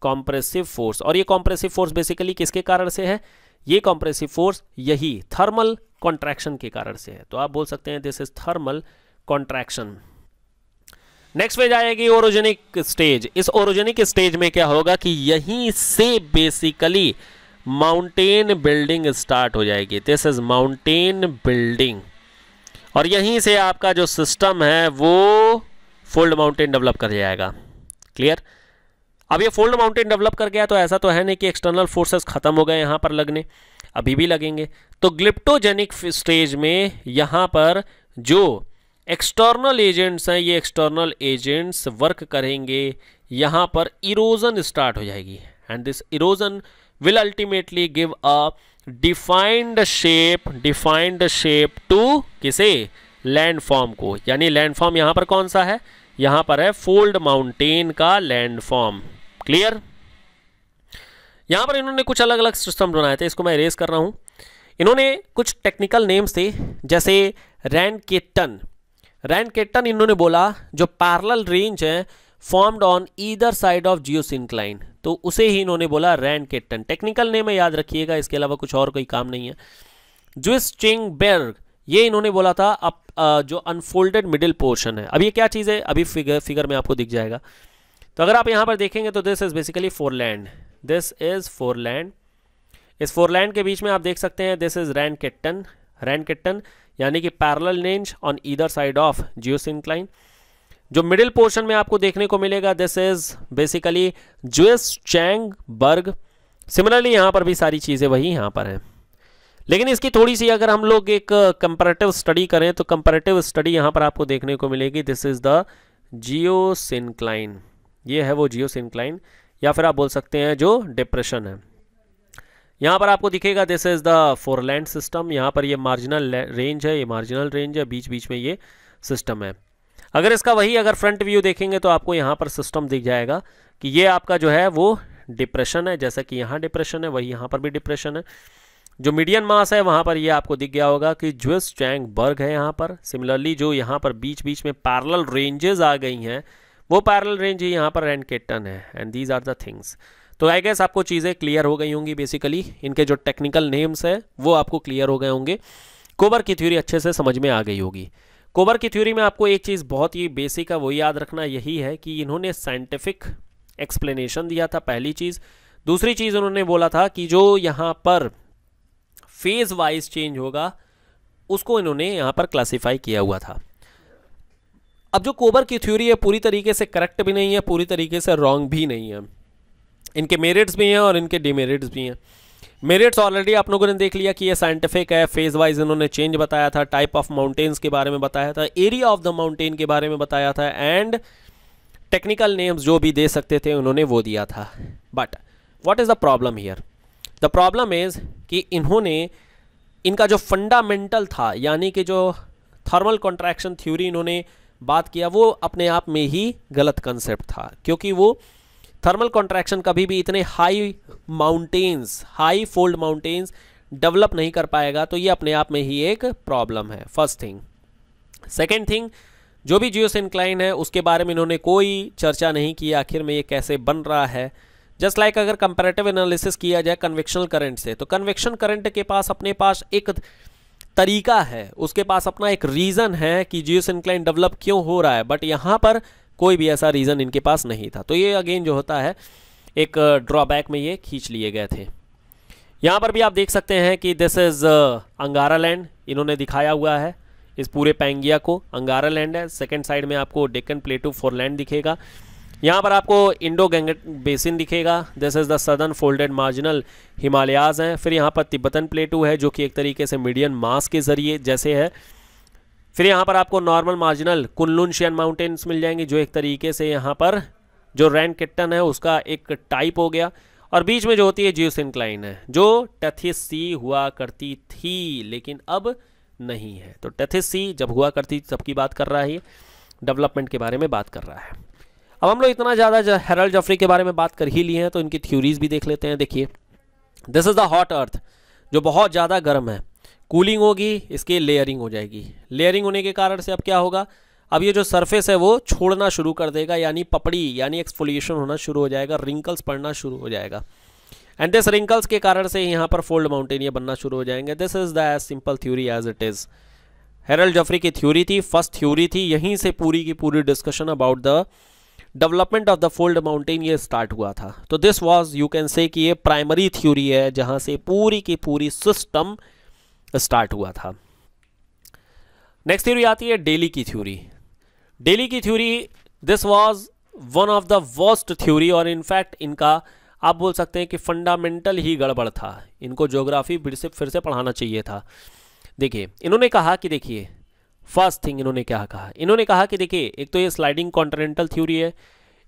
कॉम्प्रेसिव फोर्स और ये कॉम्प्रेसिव फोर्स बेसिकली किसके कारण से है ये कॉम्प्रेसिव फोर्स यही थर्मल कॉन्ट्रैक्शन के कारण से है तो आप बोल सकते हैं this is thermal contraction next में जाएगी ओरोजेनिक स्टेज इस ओरोजेनिक स्टेज में क्या होगा कि यहीं से बेसिकली माउंटेन बिल्डिंग स्टार्ट हो जाएगी दिस इज माउंटेन बिल्डिंग और यहीं से आपका जो सिस्टम है वो फोल्ड माउंटेन डेवलप कर जाएगा क्लियर अब ये फोल्ड माउंटेन डेवलप कर गया तो ऐसा तो है नहीं कि एक्सटर्नल फोर्सेस ख़त्म हो गए यहां पर लगने अभी भी लगेंगे तो ग्लिप्टोजेनिक स्टेज में यहां पर जो एक्सटर्नल एजेंट्स हैं ये एक्सटर्नल एजेंट्स वर्क करेंगे यहां पर इरोजन स्टार्ट हो जाएगी and this erosion will ultimately give a defined shape defined shape to किसे लैंडफॉर्म को यानी लैंडफॉर्म यहां पर कौन सा है यहां पर है फोल्ड माउंटेन का लैंडफॉर्म क्लियर यहां पर इन्होंने कुछ अलग अलग सिस्टम बनाए थे इसको मैं रेस कर रहा हूं इन्होंने कुछ टेक्निकल नेम्स थे जैसे रैन केटन रैन केटन इन्होंने बोला जो पैरल रेंज है formed on either side of geosyncline तो उसे ही इन्होंने बोला रैन केटन टेक्निकल नेम है याद रखिएगा इसके अलावा कुछ और कोई काम नहीं है जुइस बेर्ग ये इन्होंने बोला था अब जो अनफोल्डेड मिडिल पोर्शन है अब ये क्या चीज़ है अभी फिगर फिगर में आपको दिख जाएगा तो अगर आप यहाँ पर देखेंगे तो this is basically foreland this is foreland इस फोर लैंड के बीच में आप देख सकते हैं this is randketten randketten यानी कि parallel range on either side of geosyncline जो मिडिल पोर्शन में आपको देखने को मिलेगा this is basically zwischengebirge similarly यहां पर भी सारी चीज़ें वही यहां पर हैं लेकिन इसकी थोड़ी सी अगर हम लोग एक कंपेरेटिव स्टडी करें तो कंपेरेटिव स्टडी यहां पर आपको देखने को मिलेगी this is the geosyncline ये है वो जियो सिंक्लाइन या फिर आप बोल सकते हैं जो डिप्रेशन है यहां पर आपको दिखेगा this is the foreland system यहां पर ये मार्जिनल रेंज है ये मार्जिनल रेंज है बीच बीच में ये सिस्टम है अगर इसका वही अगर फ्रंट व्यू देखेंगे तो आपको यहाँ पर सिस्टम दिख जाएगा कि ये आपका जो है वो डिप्रेशन है जैसा कि यहाँ डिप्रेशन है वही यहाँ पर भी डिप्रेशन है जो मीडियन मास है वहाँ पर ये आपको दिख गया होगा कि ज्विस चैंग बर्ग है यहाँ पर सिमिलरली जो यहाँ पर बीच बीच में पैरल रेंजेज आ गई हैं वो पैरल रेंज ही यहाँ पर एनकेटन है and these are the things तो आई गेस आपको चीज़ें क्लियर हो गई होंगी बेसिकली इनके जो टेक्निकल नेम्स हैं वो आपको क्लियर हो गए होंगे कोबर की थ्योरी अच्छे से समझ में आ गई होगी कोबर की थ्योरी में आपको एक चीज़ बहुत ही बेसिक है वो याद रखना यही है कि इन्होंने साइंटिफिक एक्सप्लेनेशन दिया था पहली चीज़ दूसरी चीज़ उन्होंने बोला था कि जो यहाँ पर फेज वाइज चेंज होगा उसको इन्होंने यहाँ पर क्लासीफाई किया हुआ था अब जो कोबर की थ्योरी है पूरी तरीके से करेक्ट भी नहीं है पूरी तरीके से रॉन्ग भी नहीं है इनके मेरिट्स भी हैं और इनके डिमेरिट्स भी हैं मेरिट्स ऑलरेडी आप लोगों ने देख लिया कि ये साइंटिफिक है फेज वाइज इन्होंने चेंज बताया था टाइप ऑफ माउंटेन्स के बारे में बताया था एरिया ऑफ द माउंटेन के बारे में बताया था एंड टेक्निकल नेम्स जो भी दे सकते थे उन्होंने वो दिया था but what is the problem here the problem is कि इन्होंने इनका जो फंडामेंटल था यानी कि जो थर्मल कॉन्ट्रैक्शन थ्योरी इन्होंने बात किया वो अपने आप में ही गलत कंसेप्ट था क्योंकि वो थर्मल कॉन्ट्रैक्शन कभी भी इतने high mountains high fold mountains develop नहीं कर पाएगा तो ये अपने आप में ही एक प्रॉब्लम है फर्स्ट थिंग सेकेंड थिंग जो भी जियो सिंक्लाइन है उसके बारे में इन्होंने कोई चर्चा नहीं की आखिर में ये कैसे बन रहा है जस्ट लाइक like अगर कंपेरेटिव एनालिसिस किया जाए कन्वेक्शनल करंट से तो कन्वेक्शन करंट के पास अपने पास एक तरीका है उसके पास अपना एक रीज़न है कि जियो सिंक्लाइन डेवलप क्यों हो रहा है बट यहाँ पर कोई भी ऐसा रीज़न इनके पास नहीं था तो ये अगेन जो होता है एक ड्रॉबैक uh, में ये खींच लिए गए थे यहाँ पर भी आप देख सकते हैं कि this is uh, Angara land इन्होंने दिखाया हुआ है इस पूरे पैंगिया को अंगारा लैंड है सेकेंड साइड में आपको डेक्कन प्लेटू फोर लैंड दिखेगा यहाँ पर आपको इंडो गंग बेसिन दिखेगा this is the southern folded marginal Himalayas हैं फिर यहाँ पर तिब्बतन प्लेटू है जो कि एक तरीके से मीडियन मास के ज़रिए जैसे है फिर यहाँ पर आपको normal marginal Kunlun Shan mountains मिल जाएंगे जो एक तरीके से यहाँ पर जो रैंड किट्टन है उसका एक टाइप हो गया और बीच में जो होती है ज्यूस इनक्लाइन है जो टेथिस सी हुआ करती थी लेकिन अब नहीं है तो टेथिस सी जब हुआ करती सबकी बात कर रहा है डेवलपमेंट के बारे में बात कर रहा है अब हम लोग इतना ज़्यादा हेरल्ड जफरी के बारे में बात कर ही लिए हैं तो इनकी थ्योरीज भी देख लेते हैं देखिए this is the hot earth जो बहुत ज़्यादा गर्म है कूलिंग होगी इसकी लेयरिंग हो जाएगी लेयरिंग होने के कारण से अब क्या होगा अब ये जो सरफेस है वो छोड़ना शुरू कर देगा यानी पपड़ी यानी एक्सफोलिएशन होना शुरू हो जाएगा रिंकल्स पड़ना शुरू हो जाएगा एंड दिस रिंकल्स के कारण से यहाँ पर फोल्ड माउंटेन ये बनना शुरू हो जाएंगे this is the as simple theory as it is Harold Jeffrey की थ्योरी थी फर्स्ट थ्योरी थी यहीं से पूरी की पूरी discussion about the development of the fold mountain ये स्टार्ट हुआ था तो दिस वॉज यू कैन से कि ये प्राइमरी थ्योरी है जहाँ से पूरी की पूरी सिस्टम स्टार्ट हुआ था नेक्स्ट थ्योरी आती है डेली की थ्योरी डेली की theory this was one of the worst theory और इनफैक्ट इनका आप बोल सकते हैं कि फंडामेंटल ही गड़बड़ था इनको ज्योग्राफी फिर से फिर से पढ़ाना चाहिए था देखिए इन्होंने कहा कि देखिए फर्स्ट थिंग इन्होंने क्या कहा इन्होंने कहा कि देखिए एक तो ये स्लाइडिंग कॉन्टिनेंटल थ्योरी है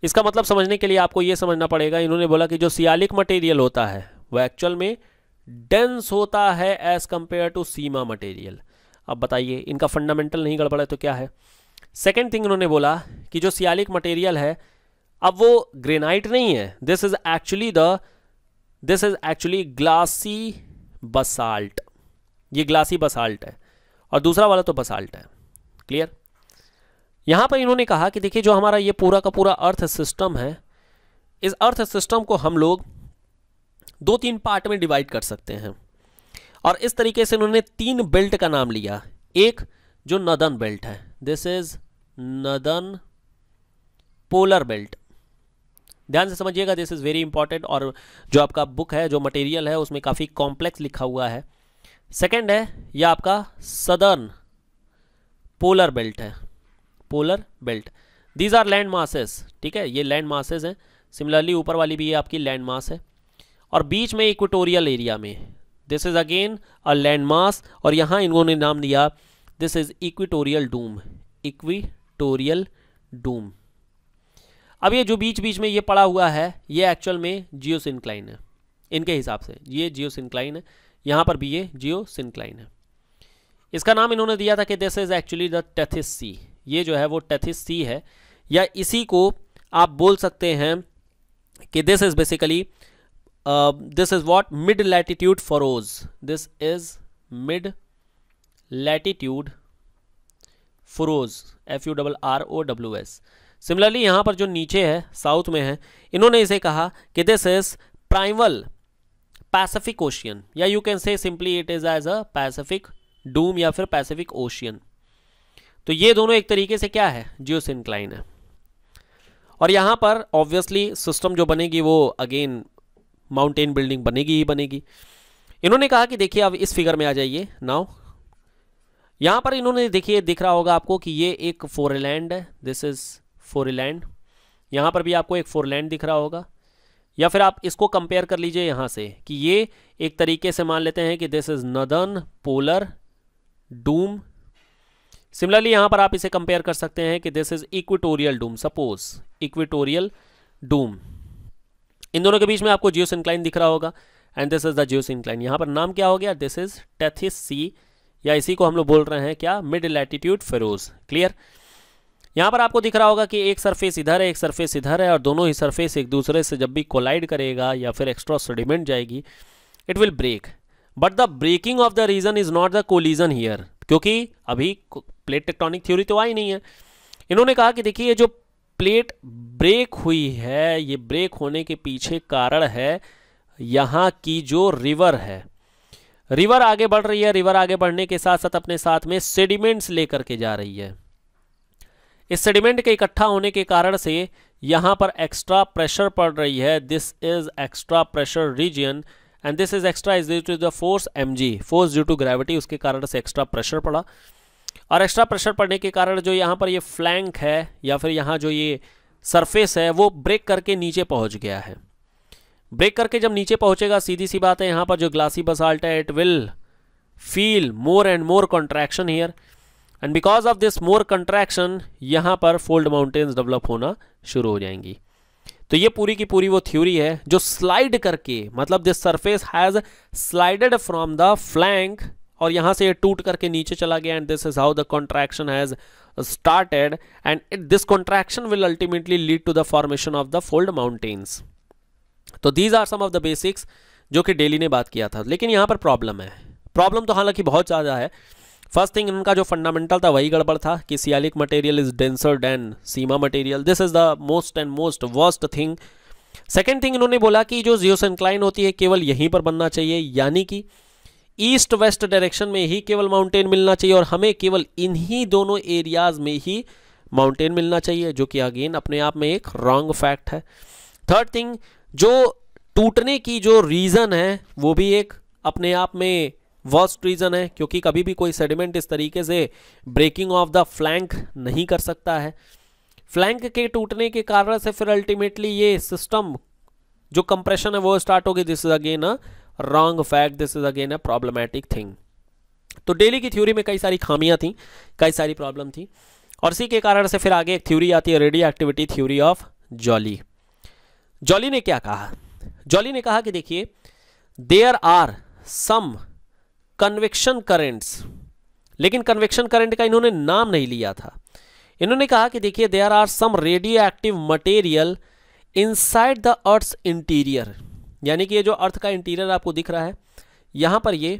इसका मतलब समझने के लिए आपको ये समझना पड़ेगा इन्होंने बोला कि जो सियालिक मटेरियल होता है वह एक्चुअल में डेंस होता है as compare to sima material अब बताइए इनका फंडामेंटल नहीं गड़बड़ा तो क्या है सेकेंड थिंग इन्होंने बोला कि जो सियालिक मटेरियल है अब वो ग्रेनाइट नहीं है this is actually the this is actually glassy basalt ये ग्लासी बसाल्ट है और दूसरा वाला तो बसाल्ट है क्लियर यहाँ पर इन्होंने कहा कि देखिए जो हमारा ये पूरा का पूरा अर्थ सिस्टम है इस अर्थ सिस्टम को हम लोग दो तीन पार्ट में डिवाइड कर सकते हैं और इस तरीके से उन्होंने तीन बेल्ट का नाम लिया एक जो नदन बेल्ट है this is northern polar belt ध्यान से समझिएगा दिस इज़ वेरी इंपॉर्टेंट और जो आपका बुक है जो मटेरियल है उसमें काफ़ी कॉम्प्लेक्स लिखा हुआ है सेकंड है यह आपका सदर्न पोलर बेल्ट है polar belt these are land masses ठीक है ये लैंड मासेस हैं सिमिलरली ऊपर वाली भी ये आपकी लैंड मास है और बीच में इक्वेटोरियल एरिया में this is again a land mass और यहाँ इन्होंने नाम दिया this is equatorial dome equatorial dome अब ये जो बीच बीच में ये पड़ा हुआ है ये एक्चुअल में जियो सिंक्लाइन है इनके हिसाब से ये जियो सिंक्लाइन है यहाँ पर भी ये जियो सिंक्लाइन है इसका नाम इन्होंने दिया था कि this is actually the Tethys sea ये जो है वो टेथिस सी है या इसी को आप बोल सकते हैं कि this is basically this is what mid latitude furrows this is mid latitude furrows F U double R O W S similarly यहाँ पर जो नीचे है साउथ में है इन्होंने इसे कहा कि this is primal Pacific ocean या you can say simply it is as a Pacific dome या फिर पैसिफिक ओशियन तो ये दोनों एक तरीके से क्या है जियोसिनक्लाइन है और यहाँ पर ऑब्वियसली सिस्टम जो बनेगी वो अगेन माउंटेन बिल्डिंग बनेगी ही बनेगी इन्होंने कहा कि देखिए अब इस फिगर में आ जाइए नाउ यहां पर इन्होंने देखिए दिख रहा होगा आपको कि ये एक फोरलैंड है दिस इज़ फोरलैंड यहां पर भी आपको एक फोरलैंड दिख रहा होगा या फिर आप इसको कंपेयर कर लीजिए यहां से कि ये एक तरीके से मान लेते हैं कि this is northern polar dome similarly यहां पर आप इसे कंपेयर कर सकते हैं कि this is equatorial dome suppose equatorial dome इन दोनों के बीच में आपको जियो इंक्लाइन दिख रहा होगा and this is the geo incline यहाँ पर नाम क्या हो गया दिस इज टेथिस सी या इसी को हम लोग बोल रहे हैं क्या मिड लैटिट्यूड फेरोज क्लियर यहाँ पर आपको दिख रहा होगा कि एक सरफेस इधर है एक सरफेस इधर है और दोनों ही सरफेस एक दूसरे से जब भी कोलाइड करेगा या फिर एक्स्ट्रा सेडिमेंट जाएगी it will break but the breaking of the reason is not the collision here क्योंकि अभी प्लेट टेक्टोनिक थ्योरी तो आई नहीं है इन्होंने कहा कि देखिए जो प्लेट ब्रेक हुई है ये ब्रेक होने के पीछे कारण है यहाँ की जो रिवर है रिवर आगे बढ़ रही है रिवर आगे बढ़ने के साथ साथ अपने साथ में सेडिमेंट्स लेकर के जा रही है इस सेडिमेंट के इकट्ठा होने के कारण से यहाँ पर एक्स्ट्रा प्रेशर पड़ रही है this is extra pressure region and this is extra is due to the force M G force due to gravity उसके कारण से एक्स्ट्रा प्रेशर पड़ा और एक्स्ट्रा प्रेशर पड़ने के कारण जो यहाँ पर ये फ्लैंक है या फिर यहाँ जो ये सरफेस है वो ब्रेक करके नीचे पहुँच गया है ब्रेक करके जब नीचे पहुँचेगा सीधी सी बात है यहाँ पर जो ग्लासी बसाल्ट है it will feel more and more contraction here and because of this more contraction यहाँ पर फोल्ड माउंटेन्स डेवलप होना शुरू हो जाएंगी तो ये पूरी की पूरी वो थ्योरी है जो स्लाइड करके मतलब this surface has slided from the flank और यहाँ से ये टूट करके नीचे चला गया and this is how the contraction has started and it this contraction will ultimately lead to the formation of the fold mountains तो these are some of the basics जो कि डेली ने बात किया था लेकिन यहाँ पर प्रॉब्लम है प्रॉब्लम तो हालांकि बहुत ज़्यादा है फर्स्ट थिंग इनका जो फंडामेंटल था वही गड़बड़ था कि sialic material is denser than sima material this is the most and most worst thing second thing इन्होंने बोला कि जो जियोसेंक्लाइन होती है केवल यहीं पर बनना चाहिए यानी कि ईस्ट वेस्ट डायरेक्शन में ही केवल माउंटेन मिलना चाहिए और हमें केवल इन्हीं दोनों एरियाज में ही माउंटेन मिलना चाहिए जो कि अगेन अपने आप में एक रॉन्ग फैक्ट है थर्ड थिंग जो टूटने की जो रीज़न है वो भी एक अपने आप में वर्स्ट रीज़न है क्योंकि कभी भी कोई सेडिमेंट इस तरीके से ब्रेकिंग ऑफ द फ्लैंक नहीं कर सकता है फ्लैंक के टूटने के कारण से फिर अल्टीमेटली ये सिस्टम जो कंप्रेशन है वो स्टार्ट होगी this is again a wrong fact this is again a problematic thing तो डेली की थ्योरी में कई सारी खामियां थी कई सारी प्रॉब्लम थी और इसी के कारण से फिर आगे एक थ्योरी आती है radio activity theory of Joly Joly ने क्या कहा जॉली ने कहा कि देखिए there are some convection currents लेकिन कन्वेक्शन करंट का इन्होंने नाम नहीं लिया था इन्होंने कहा कि देखिए there are some radio active material inside the earth interior यानी कि ये जो अर्थ का इंटीरियर आपको दिख रहा है यहाँ पर ये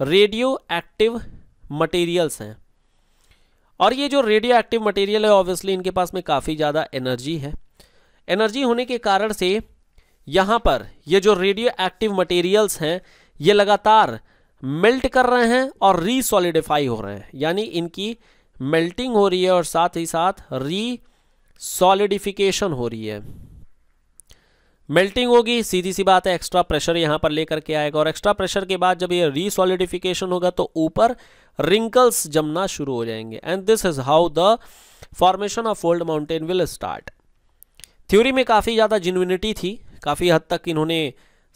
रेडियो एक्टिव मटेरियल्स हैं और ये जो रेडियो एक्टिव मटेरियल है ऑब्वियसली इनके पास में काफ़ी ज़्यादा एनर्जी है एनर्जी होने के कारण से यहाँ पर ये जो रेडियो एक्टिव मटेरियल्स हैं ये लगातार मेल्ट कर रहे हैं और रीसॉलिडिफाई हो रहे हैं यानी इनकी मेल्टिंग हो रही है और साथ ही साथ री सॉलिडिफिकेशन हो रही है मेल्टिंग होगी सीधी सी बात है एक्स्ट्रा प्रेशर यहाँ पर लेकर के आएगा और एक्स्ट्रा प्रेशर के बाद जब ये रीसॉलिडिफिकेशन होगा तो ऊपर रिंकल्स जमना शुरू हो जाएंगे and this is how the formation of old mountain will start theory में काफ़ी ज़्यादा जिनविनिटी थी काफ़ी हद तक इन्होंने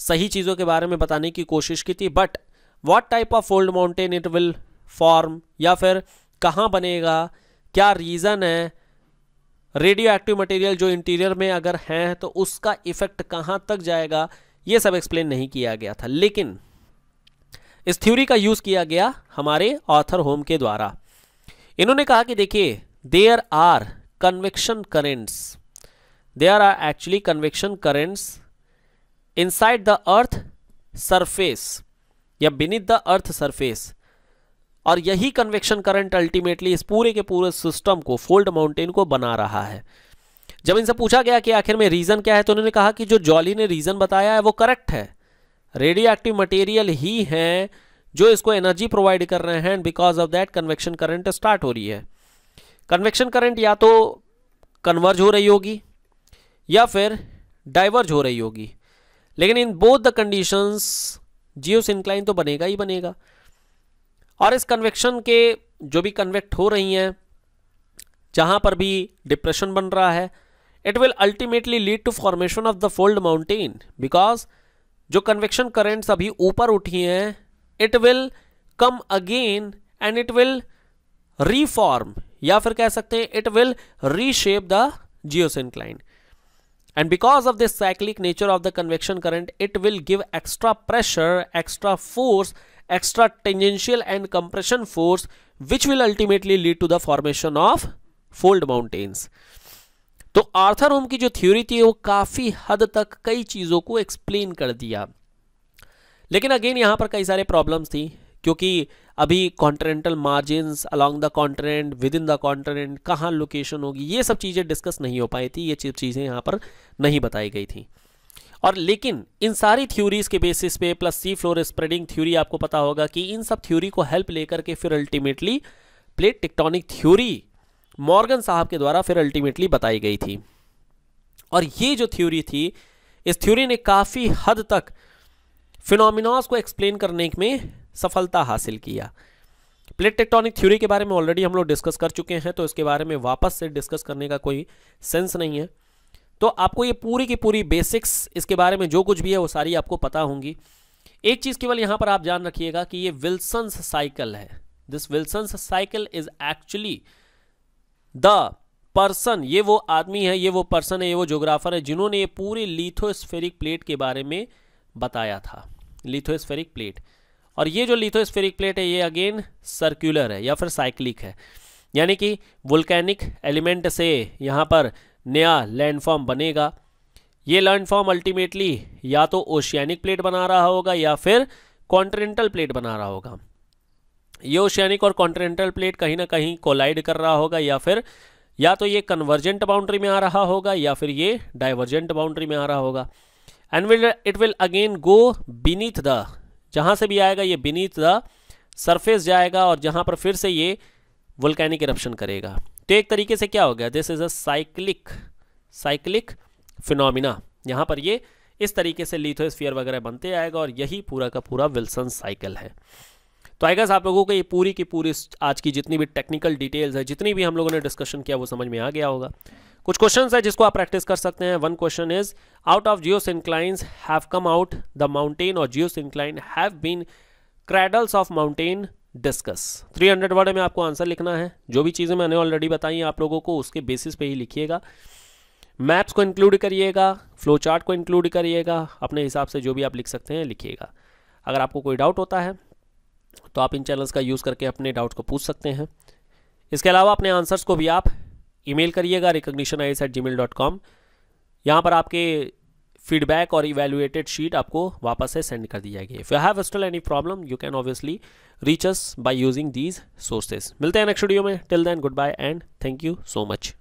सही चीज़ों के बारे में बताने की कोशिश की थी but what type of old mountain it will form या फिर कहाँ बनेगा क्या रीज़न है रेडियो एक्टिव मटेरियल जो इंटीरियर में अगर हैं तो उसका इफेक्ट कहाँ तक जाएगा ये सब एक्सप्लेन नहीं किया गया था लेकिन इस थ्योरी का यूज़ किया गया हमारे ऑथर होम के द्वारा इन्होंने कहा कि देखिए there are convection currents there are actually convection currents inside the earth surface या बिनिथ द अर्थ सरफेस और यही कन्वेक्शन करंट अल्टीमेटली इस पूरे के पूरे सिस्टम को फोल्ड माउंटेन को बना रहा है जब इनसे पूछा गया कि आखिर में रीज़न क्या है तो उन्होंने कहा कि जो जॉली ने रीज़न बताया है वो करेक्ट है रेडियो एक्टिव मटेरियल ही हैं जो इसको एनर्जी प्रोवाइड कर रहे हैं and because of that convection current start हो रही है कन्वेक्शन करंट या तो कन्वर्ज हो रही होगी या फिर डाइवर्ज हो रही होगी लेकिन in both the conditions geosyncline तो बनेगा ही बनेगा और इस कन्वेक्शन के जो भी कन्वेक्ट हो रही हैं जहाँ पर भी डिप्रेशन बन रहा है it will ultimately lead to formation of the fold mountain because जो कन्वेक्शन करेंट्स अभी ऊपर उठी हैं it will come again and it will reform या फिर कह सकते हैं it will reshape the geosyncline and because of this cyclic nature of the convection current it will give extra pressure extra force extra tangential and compression force which will ultimately lead to the formation of fold mountains तो Arthur होम की जो theory थी वो काफ़ी हद तक कई चीज़ों को एक्सप्लेन कर दिया लेकिन अगेन यहां पर कई सारे प्रॉब्लम्स थी क्योंकि अभी continental margin along the continent within the continent कहाँ लोकेशन होगी ये सब चीज़ें डिस्कस नहीं हो पाई थी ये चीज़ें यहां पर नहीं बताई गई थी और लेकिन इन सारी थ्योरीज के बेसिस पे plus sea floor spreading theory आपको पता होगा कि इन सब थ्योरी को हेल्प लेकर के फिर ultimately plate tectonic theory Morgan साहब के द्वारा फिर अल्टीमेटली बताई गई थी और ये जो थ्योरी थी इस थ्योरी ने काफ़ी हद तक फिनोमिनास को एक्सप्लेन करने में सफलता हासिल किया प्लेट टेक्टोनिक थ्योरी के बारे में ऑलरेडी हम लोग डिस्कस कर चुके हैं तो इसके बारे में वापस से डिस्कस करने का कोई सेंस नहीं है तो आपको ये पूरी की पूरी बेसिक्स इसके बारे में जो कुछ भी है वो सारी आपको पता होंगी एक चीज़ केवल यहां पर आप जान रखिएगा कि ये विल्सन्स साइकिल है this Wilson's cycle is actually the person ये वो आदमी है ये वो पर्सन है ये वो जोग्राफर है जिन्होंने ये पूरी लिथोस्फेरिक प्लेट के बारे में बताया था लिथोस्फेरिक प्लेट और ये जो लिथोस्फेरिक प्लेट है ये अगेन सर्क्यूलर है या फिर साइक्लिक है यानी कि वोल्केनिक एलिमेंट से यहाँ पर नया लैंडफॉर्म बनेगा ये लैंडफॉर्म अल्टीमेटली या तो ओशियानिक प्लेट बना रहा होगा या फिर कॉन्टिनेंटल प्लेट बना रहा होगा ये ओशियानिक और कॉन्टिनेंटल प्लेट कहीं ना कहीं कोलाइड कर रहा होगा या फिर या तो ये कन्वर्जेंट बाउंड्री में आ रहा होगा या फिर ये डाइवर्जेंट बाउंड्री में आ रहा होगा and will it will again go beneath the जहाँ से भी आएगा ये बीनीथ द सरफेस जाएगा और जहाँ पर फिर से ये वोल्कैनिक इरप्शन करेगा तो एक तरीके से क्या हो गया this is a cyclic cyclic phenomena यहाँ पर ये इस तरीके से लिथोस्फियर वगैरह बनते आएगा और यही पूरा का पूरा विल्सन साइकिल है तो आई गेस आप लोगों को ये पूरी की पूरी आज की जितनी भी टेक्निकल डिटेल्स है जितनी भी हम लोगों ने डिस्कशन किया वो समझ में आ गया होगा कुछ क्वेश्चन है जिसको आप प्रैक्टिस कर सकते हैं one question is out of geosynclines have come out the mountain और geosyncline have been cradles of mountain discuss 300 word में आपको आंसर लिखना है जो भी चीज़ें मैंने ऑलरेडी बताई हैं आप लोगों को उसके बेसिस पे ही लिखिएगा मैप्स को इंक्लूड करिएगा फ्लो चार्ट को इंक्लूड करिएगा अपने हिसाब से जो भी आप लिख सकते हैं लिखिएगा अगर आपको कोई डाउट होता है तो आप इन चैनल्स का यूज़ करके अपने डाउट्स को पूछ सकते हैं इसके अलावा अपने आंसर्स को भी आप ईमेल करिएगा recognition I eight Gmail dot com यहाँ पर आपके फीडबैक और इवेल्युएटेड शीट आपको वापस से सेंड कर दी जाएगी if you have still any problem you can obviously reach us by using these sources मिलते हैं नेक्स्ट वीडियो में till then good bye and thank you so much